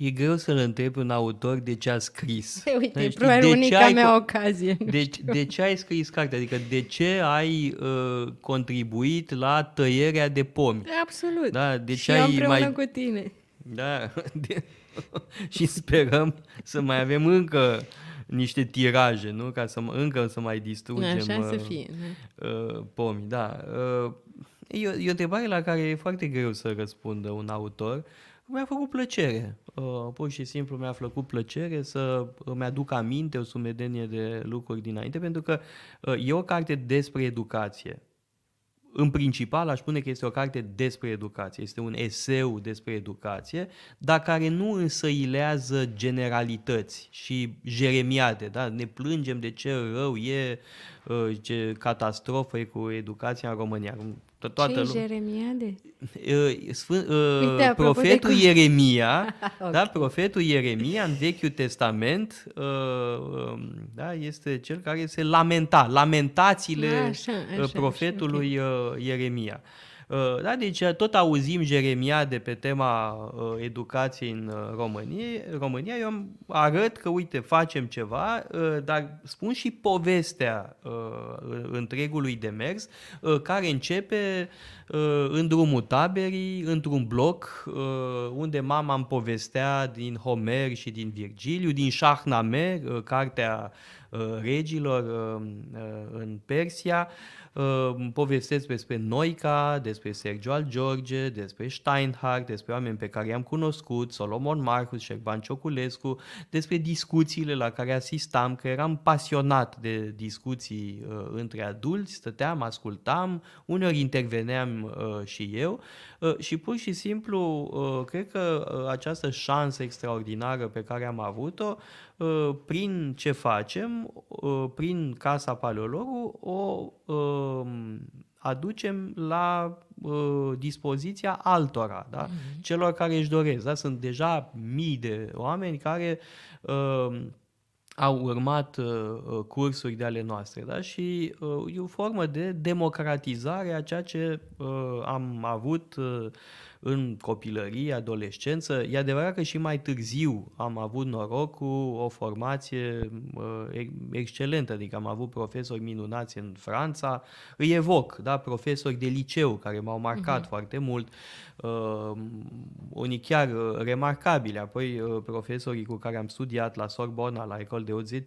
S1: e greu să-l întrebi un autor de ce a scris. Uite, e deci, probabil de unica ai, mea ocazie. De, deci, de ce ai scris cartea? Adică de ce ai uh, contribuit la tăierea de pomi? Absolut. Da, de ce și ai împreună mai... cu tine. Da, de... și sperăm să mai avem încă niște tiraje, nu? Ca să încă să mai distrugem Așa să uh, fie, da. uh, uh, pomii, da. Uh, e, o, e o întrebare la care e foarte greu să răspundă un autor. Uh, mi-a făcut plăcere. Uh, pur și simplu mi-a făcut plăcere să îmi aduc aminte o sumedenie de lucruri dinainte, pentru că uh, e o carte despre educație. În principal, aș spune că este o carte despre educație, este un eseu despre educație, dar care nu însăilează generalități și jeremiade. Da? Ne plângem de ce rău e, uh, ce catastrofă e cu educația în România toată Ce lumea. Jeremiade? Ă, sfânt, ă, Uite, profetul de... Ieremia, okay. da, profetul Ieremia în Vechiul Testament, ă, da, este cel care se lamenta, lamentațiile așa, așa, profetului așa, okay. Ieremia. Uh, da? Deci uh, tot auzim Jeremia de pe tema uh, educației în România. România eu arăt că, uite, facem ceva, dar spun și povestea întregului demers care începe în drumul taberii, într-un bloc unde mama îmi povestea din Homer și din Virgiliu, din Shahnameh, cartea regilor în Persia, povestesc despre Noica, despre Sergio al George, despre Steinhardt, despre oameni pe care i-am cunoscut, Solomon Marcus, Șerban Cioculescu, despre discuțiile la care asistam, că eram pasionat de discuții uh, între adulți, stăteam, ascultam, uneori interveneam uh, și eu Uh, și pur și simplu uh, cred că uh, această șansă extraordinară pe care am avut-o, prin ce facem, prin Casa Paleologu, o um, aducem la uh, dispoziția altora, da? Mhm. celor care își doresc. Da? Sunt deja mii de oameni care uh, au urmat uh, uh, cursuri de ale noastre da? și uh, e o formă de democratizare a ceea ce uh, am avut uh, în copilărie, adolescență. E adevărat că și mai târziu am avut noroc cu o formație uh, excelentă, adică am avut profesori minunați în Franța. Îi evoc, da, profesori de liceu care m-au mhm. marcat uh-huh. foarte mult, uh, unii chiar uh, remarcabile, apoi uh, profesorii cu care am studiat la Sorbona, la Ecole de Hautes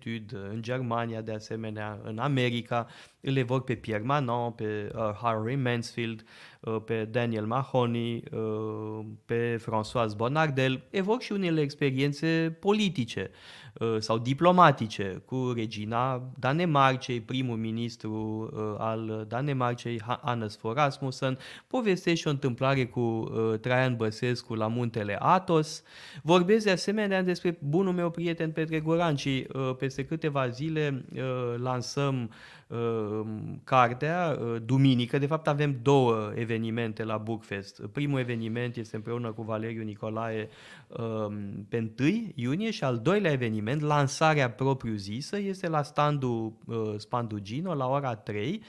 S1: în Germania de asemenea, în America îl evoc pe Pierre Manon, pe uh, Harry Mansfield, uh, pe Daniel Mahoney, uh, pe François Bonnardel, evoc și unele experiențe politice uh, sau diplomatice cu regina Danemarcei, primul ministru uh, al Danemarcei, Hannes Forasmussen, povestește și o întâmplare cu uh, Traian Băsescu la muntele Atos, vorbesc de asemenea despre bunul meu prieten Petre Goran și uh, peste câteva zile uh, lansăm uh, Ehm, cartea, ehm, duminică. De fapt, avem două evenimente la Bookfest. Primul eveniment este împreună cu Valeriu Nicolae ehm, pe 1 iunie și al doilea eveniment, lansarea propriu-zisă, este la standul Spandugino la ora 3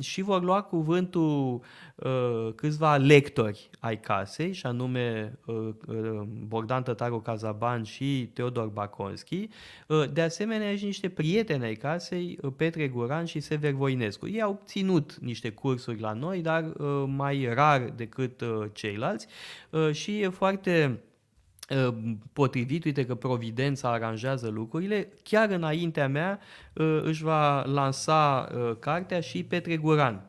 S1: și vor lua cuvântul câțiva lectori ai casei, și anume Bogdan Tătaru Cazaban și Teodor Baconski. De asemenea, și niște prieteni ai casei, Petre Guran și Sever Voinescu. Ei au ținut niște cursuri la noi, dar uh, mai rar decât uh, ceilalți uh, și e foarte potrivit, uite că Providența aranjează lucrurile, chiar înaintea mea își va lansa cartea și Petre Guran.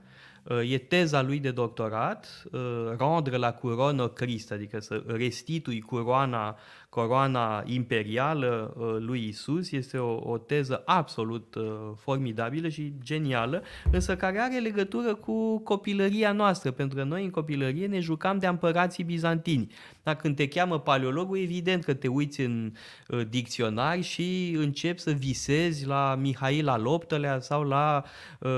S1: E teza lui de doctorat, rendre la curonă Crist, adică să restitui curoana coroana imperială uh, lui Isus este o, o teză absolut uh, formidabilă și genială, însă care are legătură cu copilăria noastră, pentru că noi în copilărie ne jucam de împărații bizantini. Dar când te cheamă paleologul, evident că te uiți în uh, dicționar și începi să visezi la Mihail al VIII-lea sau la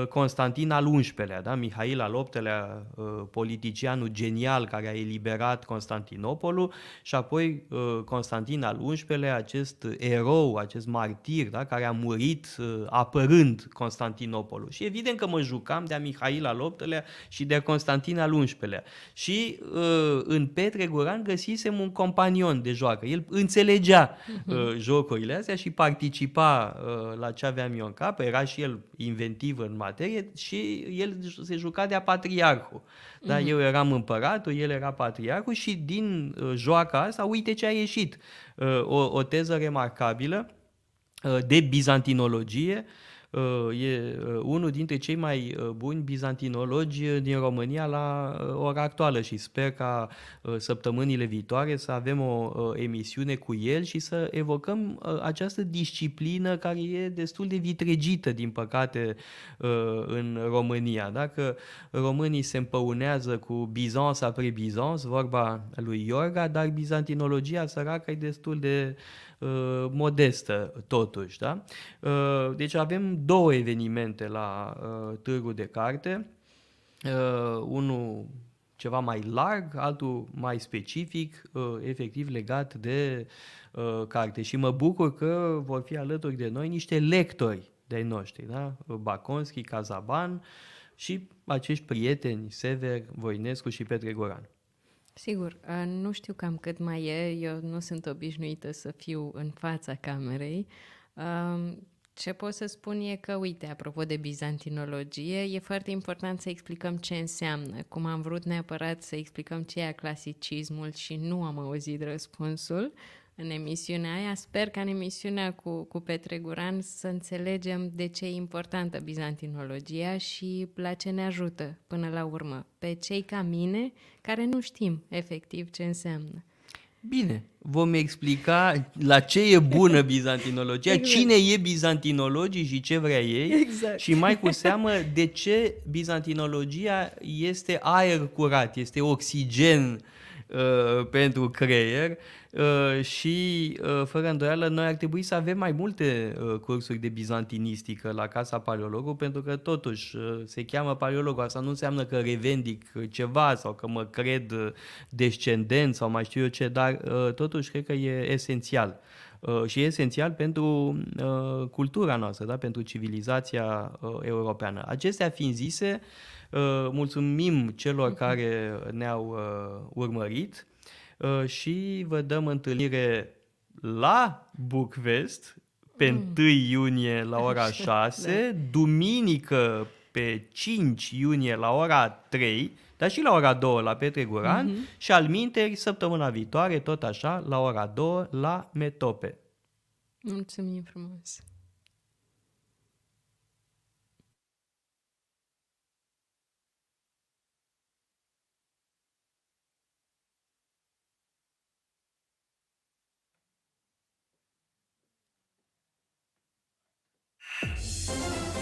S1: Constantin al XI-lea. Da? Mihail al VIII-lea, politicianul genial care a eliberat Constantinopolul și apoi Constantin Constantin al XI-lea, acest erou, acest martir, da, care a murit uh, apărând Constantinopolul. Și evident că mă jucam de-a Mihail al VIII-lea și de Constantin al XI-lea. Și uh, în Petre Guran găsisem un companion de joacă. El înțelegea mhm. uh jocurile astea și participa uh, la ce aveam eu în cap, era și el inventiv în materie și el se juca de-a patriarhul. Da, Eu eram împăratul, el era patriarhul și din uh, joaca asta, uite ce a ieșit. Uh, o, o teză remarcabilă uh, de bizantinologie uh, Uh, e uh, unul dintre cei mai uh, buni bizantinologi din România la ora actuală și sper ca săptămânile viitoare să avem o emisiune cu el și să evocăm această disciplină care e destul de vitregită, din păcate, în România. Dacă românii se împăunează cu Bizans apre Bizans, vorba lui Iorga, dar bizantinologia săracă e destul de uh, Uh, modestă totuși. Da? Uh, deci avem două evenimente la uh, târgul de carte, unul ceva mai larg, altul mai specific, efectiv legat de carte. Și mă bucur că vor fi alături de noi niște lectori de noștri, da? Baconski, Cazaban și acești prieteni, Sever, Voinescu și Petre Goran.
S2: Sigur, uh, nu știu cam cât mai e, eu nu sunt obișnuită să fiu în fața camerei. Um, ce pot să spun e că, uite, apropo de bizantinologie, e foarte important să explicăm ce înseamnă, cum am vrut neapărat să explicăm ce e clasicismul și nu am auzit răspunsul, în emisiunea aia. Sper că în emisiunea cu, cu Petre Guran să înțelegem de ce e importantă bizantinologia și la ce ne ajută până la urmă, pe cei ca mine care nu știm efectiv ce înseamnă.
S1: Bine, vom explica la ce e bună bizantinologia, exact. cine e bizantinologii și ce vrea ei exact. și mai cu seamă de ce bizantinologia este aer curat, este oxigen Uh, pentru creier uh, și, uh, fără îndoială, noi ar trebui să avem mai multe cursuri de bizantinistică la Casa Paleologu, pentru că, totuși, se cheamă paleologu. Asta nu înseamnă că revendic ceva sau că mă cred descendent sau mai știu eu ce, dar, totuși, cred că e esențial și e esențial pentru uh, cultura noastră, da? pentru civilizația uh, europeană. Acestea fiind zise, uh, Uh, mulțumim celor care ne-au uh, urmărit uh, și vă dăm întâlnire la Bucvest pe 1 mm. iunie la ora 6, da. duminică pe 5 iunie la ora 3, dar și la ora 2 la Petre Guran mm-hmm. și al minteri săptămâna viitoare tot așa la ora 2 la Metope.
S2: Mulțumim frumos!
S3: Peace.